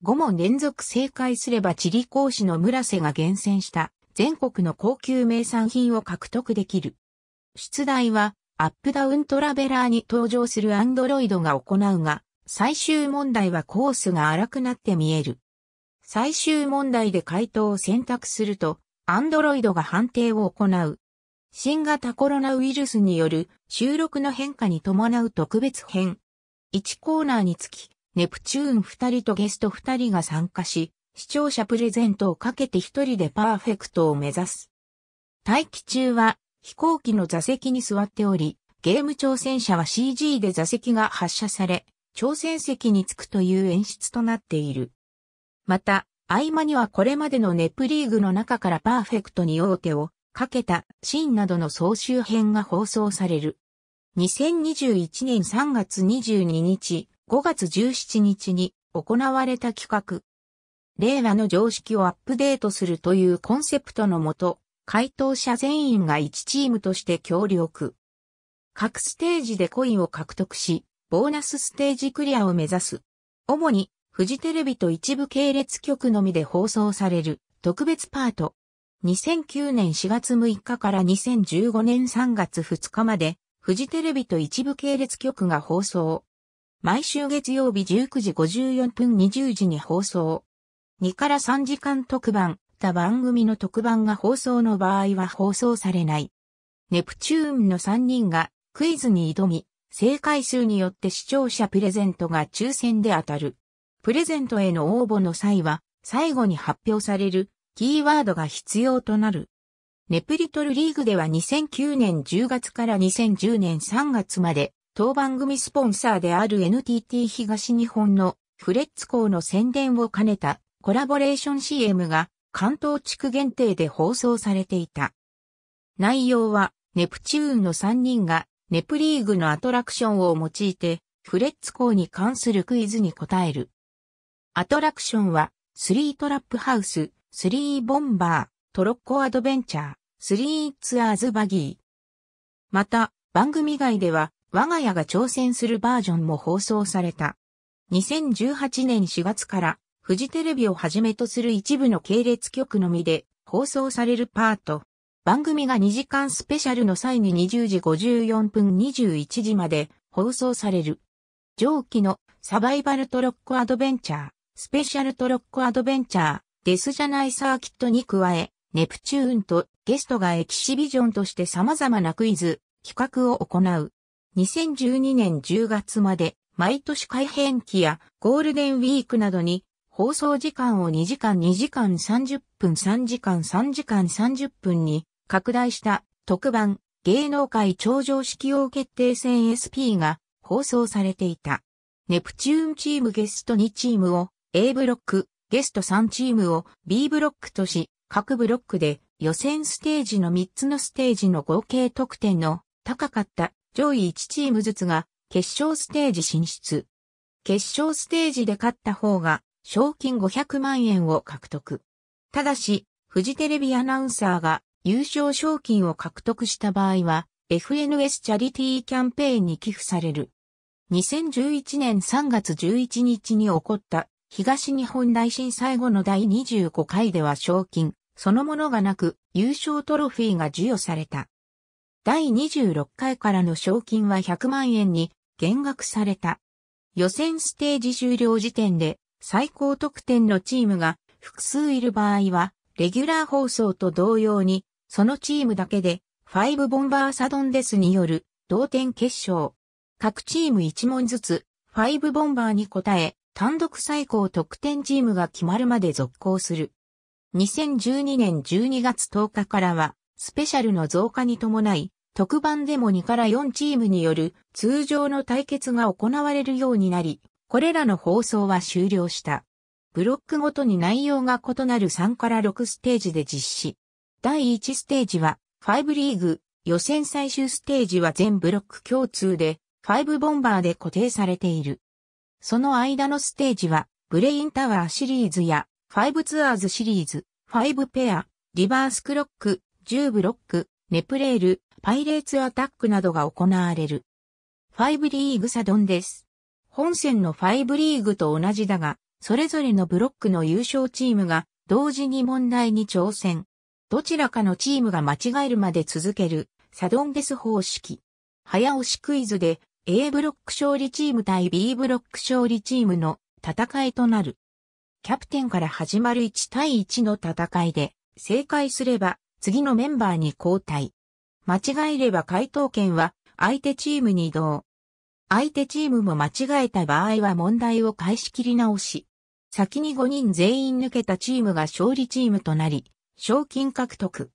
5問連続正解すれば地理講師の村瀬が厳選した全国の高級名産品を獲得できる。出題はアップダウントラベラーに登場するアンドロイドが行うが、最終問題はコースが荒くなって見える。最終問題で回答を選択すると、アンドロイドが判定を行う。新型コロナウイルスによる収録の変化に伴う特別編。1コーナーにつき、ネプチューン2人とゲスト2人が参加し、視聴者プレゼントをかけて1人でパーフェクトを目指す。待機中は飛行機の座席に座っており、ゲーム挑戦者は CG で座席が発射され、挑戦席に着くという演出となっている。また、合間にはこれまでのネプリーグの中からパーフェクトに王手をかけたシーンなどの総集編が放送される。2021年3月22日、5月17日に行われた企画。令和の常識をアップデートするというコンセプトのもと、回答者全員が1チームとして協力。各ステージでコインを獲得し、ボーナスステージクリアを目指す。主に、フジテレビと一部系列局のみで放送される特別パート。2009年4月6日から2015年3月2日まで、フジテレビと一部系列局が放送。毎週月曜日19時54分20時に放送。2から3時間特番、た番組の特番が放送の場合は放送されない。ネプチューンの3人がクイズに挑み、正解数によって視聴者プレゼントが抽選で当たる。プレゼントへの応募の際は、最後に発表されるキーワードが必要となる。ネプリトルリーグでは2009年10月から2010年3月まで、当番組スポンサーである NTT 東日本のフレッツ校の宣伝を兼ねたコラボレーション CM が関東地区限定で放送されていた。内容はネプチューンの3人がネプリーグのアトラクションを用いて、フレッツ校に関するクイズに答える。アトラクションは、スリートラップハウス、スリーボンバー、トロッコアドベンチャー、スリーツアーズバギー。また、番組外では、我が家が挑戦するバージョンも放送された。2018年4月から、フジテレビをはじめとする一部の系列局のみで放送されるパート、番組が2時間スペシャルの際に20時54分21時まで放送される。上記のサバイバルトロッコアドベンチャー、スペシャルトロッコアドベンチャー、デスじゃないサーキットに加え、ネプチューンとゲストがエキシビジョンとして様々なクイズ、企画を行う。2012年10月まで毎年改編期やゴールデンウィークなどに放送時間を2時間2時間30分3時間3時間30分に拡大した特番芸能界頂上式王決定戦 SP が放送されていた。ネプチューンチームゲスト2チームを A ブロック、ゲスト3チームを B ブロックとし、各ブロックで予選ステージの3つのステージの合計得点の高かった上位1チームずつが決勝ステージ進出。決勝ステージで勝った方が賞金500万円を獲得。ただし、フジテレビアナウンサーが優勝賞金を獲得した場合は、FNS チャリティーキャンペーンに寄付される。2011年3月11日に起こった東日本大震災後の第25回では賞金そのものがなく優勝トロフィーが授与された。第26回からの賞金は100万円に減額された。予選ステージ終了時点で最高得点のチームが複数いる場合はレギュラー放送と同様にそのチームだけで、5ボンバーサドンデスによる同点決勝。各チーム1問ずつ、5ボンバーに答え、単独最高得点チームが決まるまで続行する。2012年12月10日からは、スペシャルの増加に伴い、特番でも2から4チームによる通常の対決が行われるようになり、これらの放送は終了した。ブロックごとに内容が異なる3から6ステージで実施。第1ステージは5リーグ、予選最終ステージは全ブロック共通で5ボンバーで固定されている。その間のステージはブレインタワーシリーズや5ツアーズシリーズ、5ペア、リバースクロック、10ブロック、ネプレール、パイレーツアタックなどが行われる。5リーグサドンです。本戦の5リーグと同じだが、それぞれのブロックの優勝チームが同時に問題に挑戦。どちらかのチームが間違えるまで続ける、サドンデス方式。早押しクイズで、A ブロック勝利チーム対 B ブロック勝利チームの戦いとなる。キャプテンから始まる1対1の戦いで、正解すれば、次のメンバーに交代。間違えれば回答権は、相手チームに移動。相手チームも間違えた場合は問題を返し切り直し、先に5人全員抜けたチームが勝利チームとなり、賞金獲得。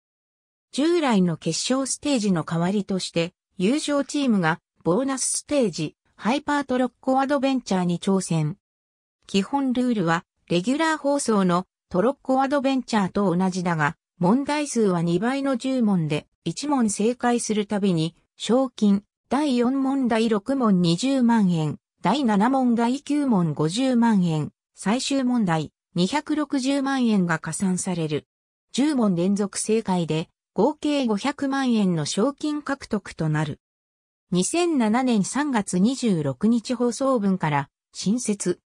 従来の決勝ステージの代わりとして、優勝チームがボーナスステージ、ハイパートロッコアドベンチャーに挑戦。基本ルールは、レギュラー放送のトロッコアドベンチャーと同じだが、問題数は2倍の10問で、1問正解するたびに、賞金、第4問第6問20万円、第7問第9問50万円、最終問題260万円が加算される。10問連続正解で、合計500万円の賞金獲得となる。2007年3月26日放送分から、新設、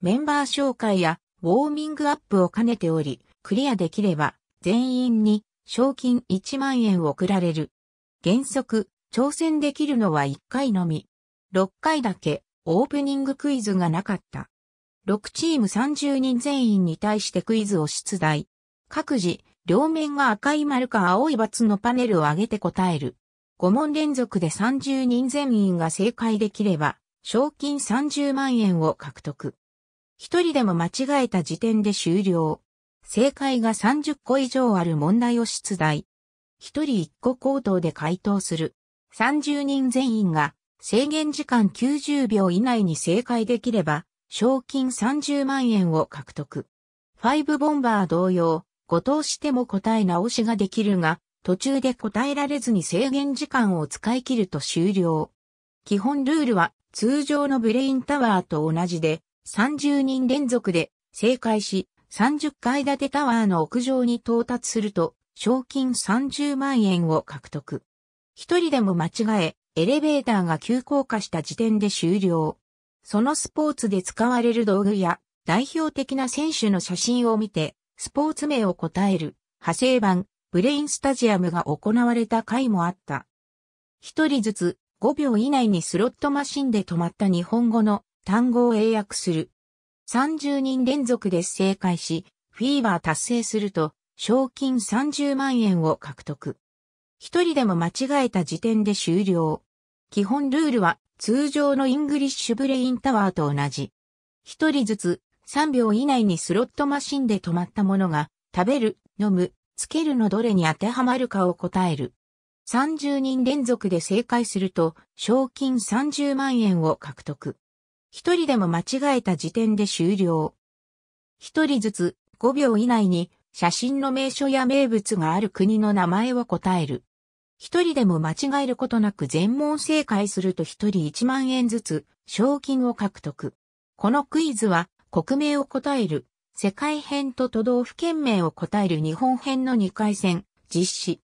メンバー紹介や、ウォーミングアップを兼ねており、クリアできれば、全員に、賞金1万円を贈られる。原則、挑戦できるのは1回のみ。6回だけ、オープニングクイズがなかった。6チーム30人全員に対してクイズを出題。各自、両面が赤い丸か青い×のパネルを上げて答える。5問連続で30人全員が正解できれば、賞金30万円を獲得。一人でも間違えた時点で終了。正解が30個以上ある問題を出題。一人一個口頭で回答する。30人全員が制限時間90秒以内に正解できれば、賞金30万円を獲得。ファイブボンバー同様、誤答しても答え直しができるが、途中で答えられずに制限時間を使い切ると終了。基本ルールは通常のブレインタワーと同じで、30人連続で正解し、30階建てタワーの屋上に到達すると、賞金30万円を獲得。一人でも間違え、エレベーターが急降下した時点で終了。そのスポーツで使われる道具や代表的な選手の写真を見て、スポーツ名を答える、派生版、ブレインスタジアムが行われた回もあった。一人ずつ5秒以内にスロットマシンで止まった日本語の単語を英訳する。30人連続で正解し、フィーバー達成すると、賞金30万円を獲得。一人でも間違えた時点で終了。基本ルールは通常のイングリッシュブレインタワーと同じ。一人ずつ3秒以内にスロットマシンで止まったものが、食べる、飲む、つけるのどれに当てはまるかを答える。30人連続で正解すると、賞金30万円を獲得。一人でも間違えた時点で終了。一人ずつ5秒以内に写真の名所や名物がある国の名前を答える。一人でも間違えることなく全問正解すると一人1万円ずつ賞金を獲得。このクイズは国名を答える、世界編と都道府県名を答える日本編の2回戦、実施。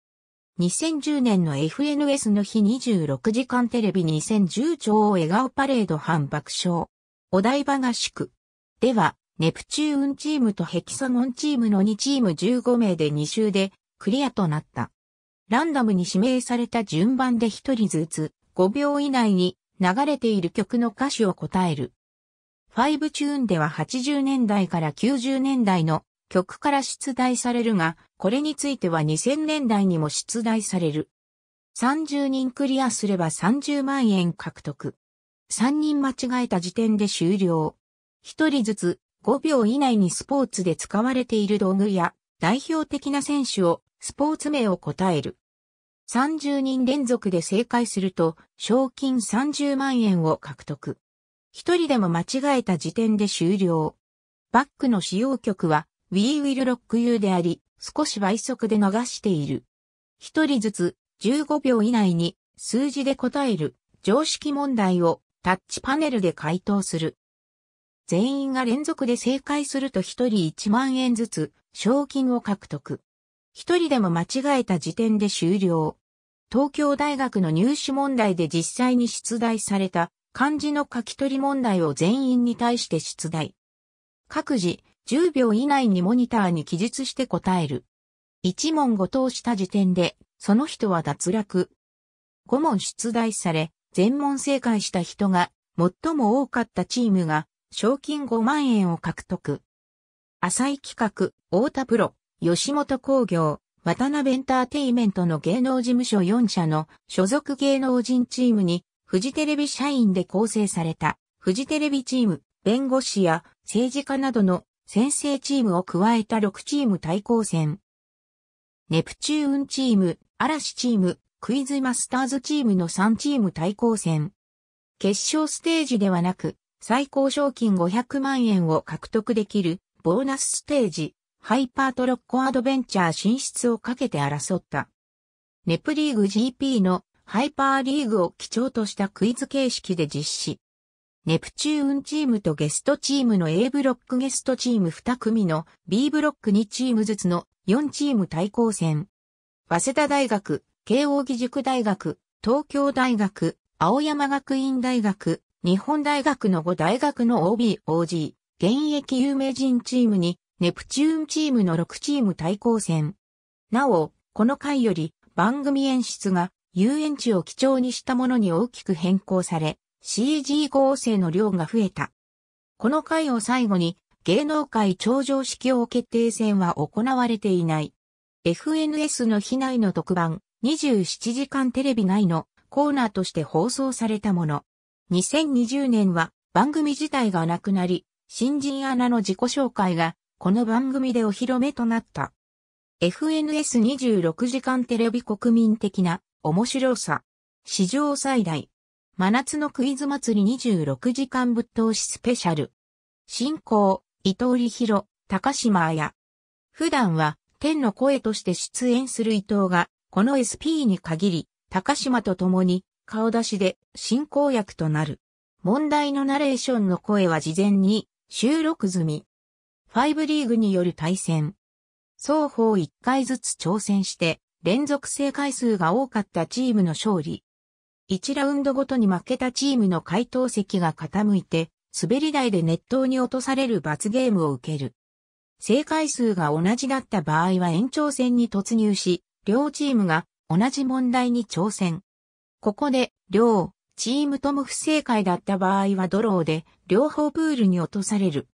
2010年の FNS の日26時間テレビ2010兆笑顔パレード反爆笑。お台場合宿。では、ネプチューンチームとヘキサゴンチームの2チーム15名で2周でクリアとなった。ランダムに指名された順番で1人ずつ5秒以内に流れている曲の歌詞を答える。ファイブチューンでは80年代から90年代の曲から出題されるが、これについては2000年代にも出題される。30人クリアすれば30万円獲得。3人間違えた時点で終了。1人ずつ5秒以内にスポーツで使われている道具や代表的な選手をスポーツ名を答える。30人連続で正解すると賞金30万円を獲得。一人でも間違えた時点で終了。バックの使用曲は We Will Rock You であり、少し倍速で流している。一人ずつ15秒以内に数字で答える常識問題をタッチパネルで回答する。全員が連続で正解すると一人1万円ずつ賞金を獲得。一人でも間違えた時点で終了。東京大学の入試問題で実際に出題された漢字の書き取り問題を全員に対して出題。各自、10秒以内にモニターに記述して答える。1問ご答した時点で、その人は脱落。5問出題され、全問正解した人が、最も多かったチームが、賞金5万円を獲得。浅井企画、太田プロ、吉本工業、渡辺エンターテイメントの芸能事務所4社の所属芸能人チームにフジテレビ社員で構成された、フジテレビチーム、弁護士や政治家などの先生チームを加えた6チーム対抗戦。ネプチューンチーム、嵐チーム、クイズマスターズチームの3チーム対抗戦。決勝ステージではなく、最高賞金500万円を獲得できるボーナスステージ、ハイパートロッコアドベンチャー進出をかけて争った。ネプリーグ GP のハイパーリーグを基調としたクイズ形式で実施。ネプチューンチームとゲストチームの A ブロックゲストチーム2組の B ブロック2チームずつの4チーム対抗戦。早稲田大学、慶応義塾大学、東京大学、青山学院大学、日本大学の5大学の OBOG、現役有名人チームに、ネプチューンチームの6チーム対抗戦。なお、この回より番組演出が遊園地を基調にしたものに大きく変更され、CG 合成の量が増えた。この回を最後に芸能界頂上式を決定戦は行われていない。FNS の日内の特番27時間テレビ内のコーナーとして放送されたもの。2020年は番組自体がなくなり、新人アナの自己紹介がこの番組でお披露目となった。FNS26 時間テレビ国民的な面白さ。史上最大。真夏のクイズ祭り26時間ぶっ通しスペシャル。進行、伊藤里博、高島綾。普段は、天の声として出演する伊藤が、この SP に限り、高島と共に、顔出しで進行役となる。問題のナレーションの声は事前に収録済み。ファイブリーグによる対戦。双方1回ずつ挑戦して、連続正解数が多かったチームの勝利。1ラウンドごとに負けたチームの回答席が傾いて、滑り台で熱湯に落とされる罰ゲームを受ける。正解数が同じだった場合は延長戦に突入し、両チームが同じ問題に挑戦。ここで、両、チームとも不正解だった場合はドローで、両方プールに落とされる。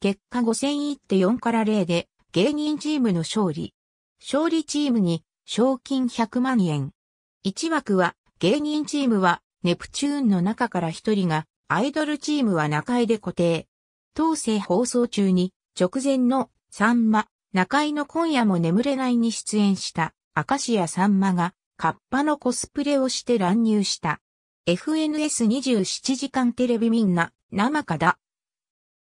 結果5戦1手て4から0で、芸人チームの勝利。勝利チームに、賞金100万円。1枠は、芸人チームは、ネプチューンの中から1人が、アイドルチームは中井で固定。当世放送中に、直前の、さんま、中井の今夜も眠れないに出演した、明石家さんまが、カッパのコスプレをして乱入した。FNS27 時間テレビみんな、生かだ。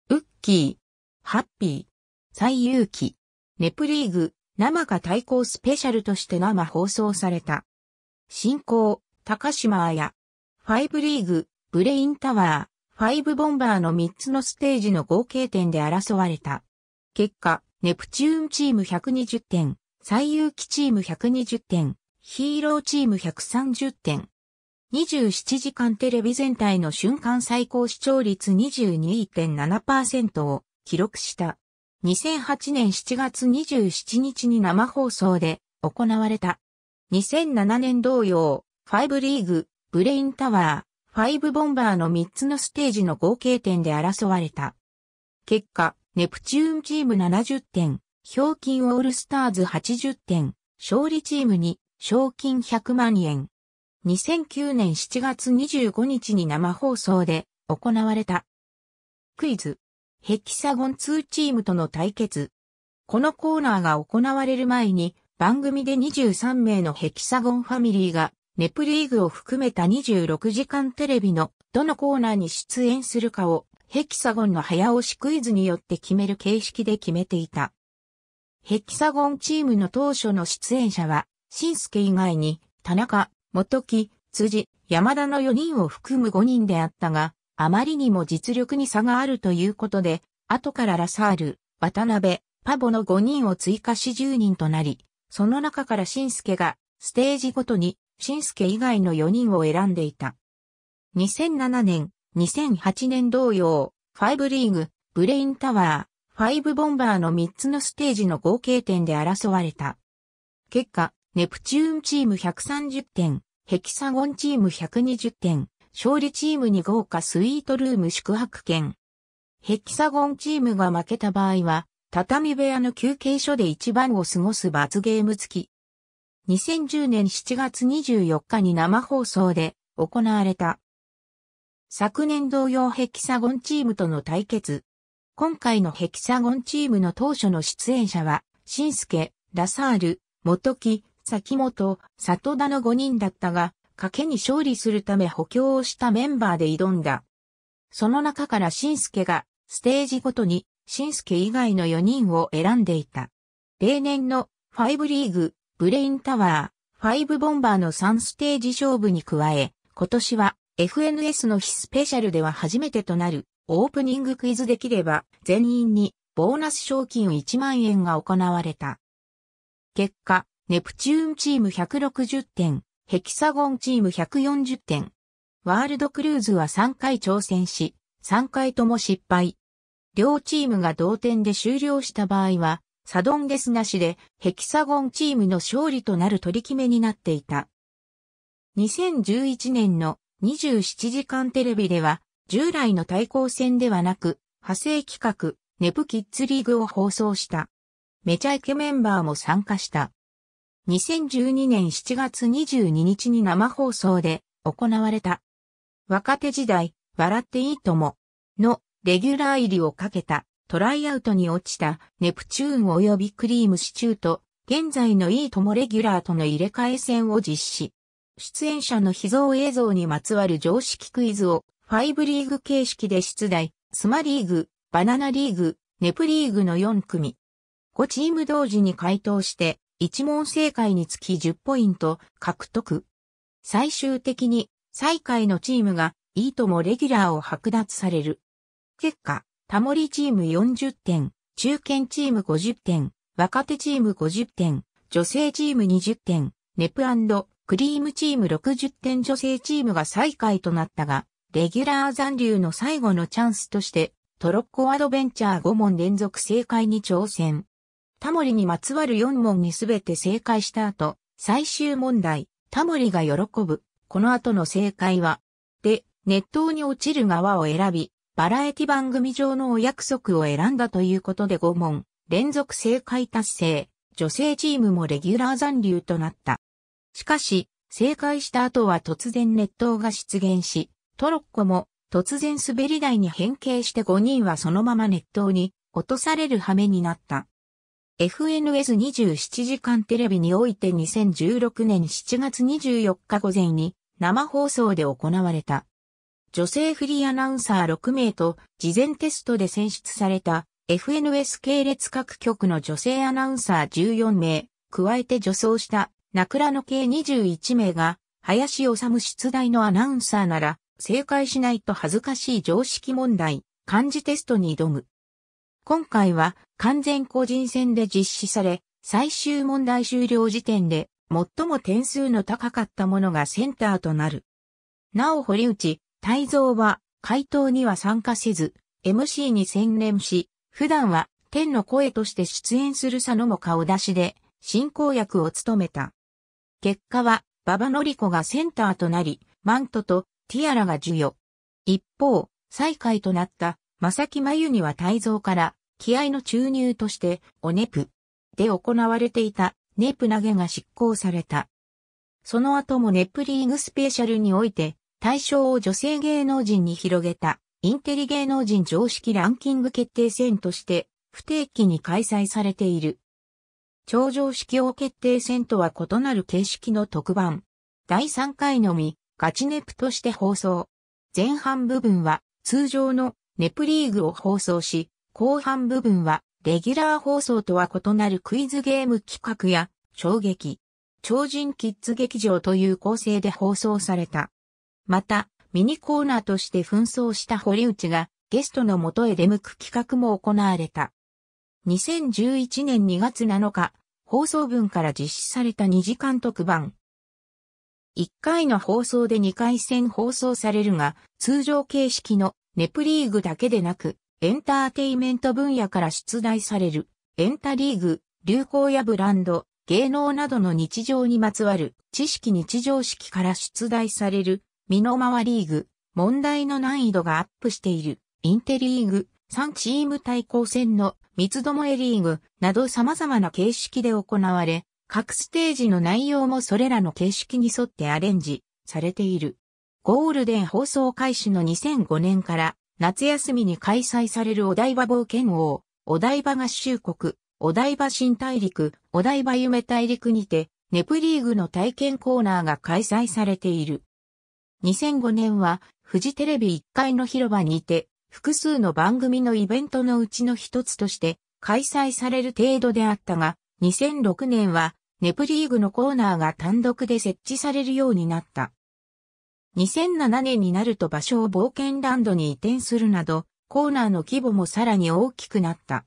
ウッキー、ハッピー、最勇気、ネプリーグ、生が対抗スペシャルとして生放送された。進行、高島彩。ファイブリーグ、ブレインタワー、ファイブボンバーの3つのステージの合計点で争われた。結果、ネプチューンチーム120点、最有機チーム120点、ヒーローチーム130点。27時間テレビ全体の瞬間最高視聴率22.7%を記録した。2008年7月27日に生放送で行われた。2007年同様、5リーグ、ブレインタワー、5ボンバーの3つのステージの合計点で争われた。結果、ネプチューンチーム70点、賞金オールスターズ80点、勝利チームに賞金100万円。2009年7月25日に生放送で行われた。クイズ。ヘキサゴン2チームとの対決。このコーナーが行われる前に、番組で23名のヘキサゴンファミリーが、ネプリーグを含めた26時間テレビのどのコーナーに出演するかを、ヘキサゴンの早押しクイズによって決める形式で決めていた。ヘキサゴンチームの当初の出演者は、シンスケ以外に、田中、元木、辻、山田の4人を含む5人であったが、あまりにも実力に差があるということで、後からラサール、渡辺、パボの5人を追加し10人となり、その中から新助が、ステージごとに、新助以外の4人を選んでいた。2007年、2008年同様、5リーグ、ブレインタワー、5ボンバーの3つのステージの合計点で争われた。結果、ネプチューンチーム130点、ヘキサゴンチーム120点、勝利チームに豪華スイートルーム宿泊券。ヘキサゴンチームが負けた場合は、畳部屋の休憩所で一番を過ごす罰ゲーム付き。2010年7月24日に生放送で行われた。昨年同様ヘキサゴンチームとの対決。今回のヘキサゴンチームの当初の出演者は、ス助、ラサール、キ木、崎本、里田の5人だったが、賭けに勝利するため補強をしたメンバーで挑んだ。その中から新助が、ステージごとに、新助以外の4人を選んでいた。例年の、ファイブリーグ、ブレインタワー、ファイブボンバーの3ステージ勝負に加え、今年は、FNS の日スペシャルでは初めてとなる、オープニングクイズできれば、全員に、ボーナス賞金1万円が行われた。結果、ネプチューンチーム160点、ヘキサゴンチーム140点。ワールドクルーズは3回挑戦し、3回とも失敗。両チームが同点で終了した場合は、サドンデスなしでヘキサゴンチームの勝利となる取り決めになっていた。2011年の27時間テレビでは、従来の対抗戦ではなく、派生企画、ネプキッズリーグを放送した。めちゃイケメンバーも参加した。2012年7月22日に生放送で行われた。若手時代、笑っていいとも、のレギュラー入りをかけたトライアウトに落ちたネプチューン及びクリームシチューと現在のいいともレギュラーとの入れ替え戦を実施。出演者の秘蔵映像にまつわる常識クイズを5リーグ形式で出題、スマリーグ、バナナリーグ、ネプリーグの4組。5チーム同時に回答して1問正解につき10ポイント獲得。最終的に最下位のチームがいいともレギュラーを剥奪される。結果、タモリチーム40点、中堅チーム50点、若手チーム50点、女性チーム20点、ネプクリームチーム60点女性チームが最下位となったが、レギュラー残留の最後のチャンスとして、トロッコアドベンチャー5問連続正解に挑戦。タモリにまつわる4問にすべて正解した後、最終問題、タモリが喜ぶ、この後の正解は、で、熱湯に落ちる側を選び、バラエティ番組上のお約束を選んだということで5問、連続正解達成、女性チームもレギュラー残留となった。しかし、正解した後は突然熱湯が出現し、トロッコも突然滑り台に変形して5人はそのまま熱湯に落とされる羽目になった。FNS27 時間テレビにおいて2016年7月24日午前に生放送で行われた。女性フリーアナウンサー6名と事前テストで選出された FNS 系列各局の女性アナウンサー14名、加えて女装した倉の系21名が林修出題のアナウンサーなら正解しないと恥ずかしい常識問題、漢字テストに挑む。今回は完全個人戦で実施され、最終問題終了時点で最も点数の高かったものがセンターとなる。なお堀内、泰造は回答には参加せず、MC に専念し、普段は天の声として出演する佐野も顔出しで進行役を務めた。結果は、馬場典子がセンターとなり、マントとティアラが授与。一方、最下位となった正木真由には大蔵から、気合の注入として、おネプで行われていた、ネプ投げが執行された。その後もネプリーグスペシャルにおいて、対象を女性芸能人に広げた、インテリ芸能人常識ランキング決定戦として、不定期に開催されている。超常識王決定戦とは異なる形式の特番。第3回のみ、ガチネプとして放送。前半部分は、通常のネプリーグを放送し、後半部分はレギュラー放送とは異なるクイズゲーム企画や衝撃、超人キッズ劇場という構成で放送された。また、ミニコーナーとして紛争した堀内がゲストの元へ出向く企画も行われた。2011年2月7日、放送分から実施された2時間特番、1回の放送で2回戦放送されるが、通常形式のネプリーグだけでなく、エンターテイメント分野から出題される、エンタリーグ、流行やブランド、芸能などの日常にまつわる、知識日常式から出題される、身の回りーグ、問題の難易度がアップしている、インテリーグ、3チーム対抗戦の三つどもえリーグなど様々な形式で行われ、各ステージの内容もそれらの形式に沿ってアレンジされている。ゴールデン放送開始の2005年から夏休みに開催されるお台場冒険王、お台場合衆国、お台場新大陸、お台場夢大陸にて、ネプリーグの体験コーナーが開催されている。2005年は、富士テレビ1階の広場にて、複数の番組のイベントのうちの一つとして、開催される程度であったが、2006年は、ネプリーグのコーナーが単独で設置されるようになった。2007年になると場所を冒険ランドに移転するなど、コーナーの規模もさらに大きくなった。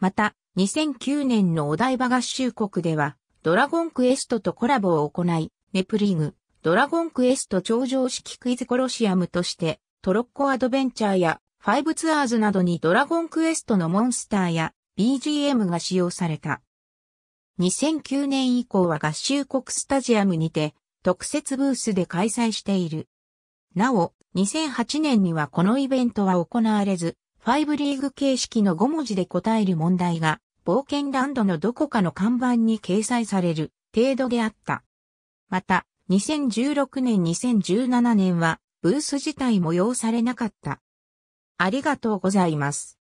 また、2009年のお台場合衆国では、ドラゴンクエストとコラボを行い、ネプリーグ、ドラゴンクエスト頂上式クイズコロシアムとして、トロッコアドベンチャーや、ファイブツアーズなどにドラゴンクエストのモンスターや、BGM が使用された。2009年以降は合衆国スタジアムにて特設ブースで開催している。なお、2008年にはこのイベントは行われず、5リーグ形式の5文字で答える問題が、冒険ランドのどこかの看板に掲載される程度であった。また、2016年2017年は、ブース自体も用されなかった。ありがとうございます。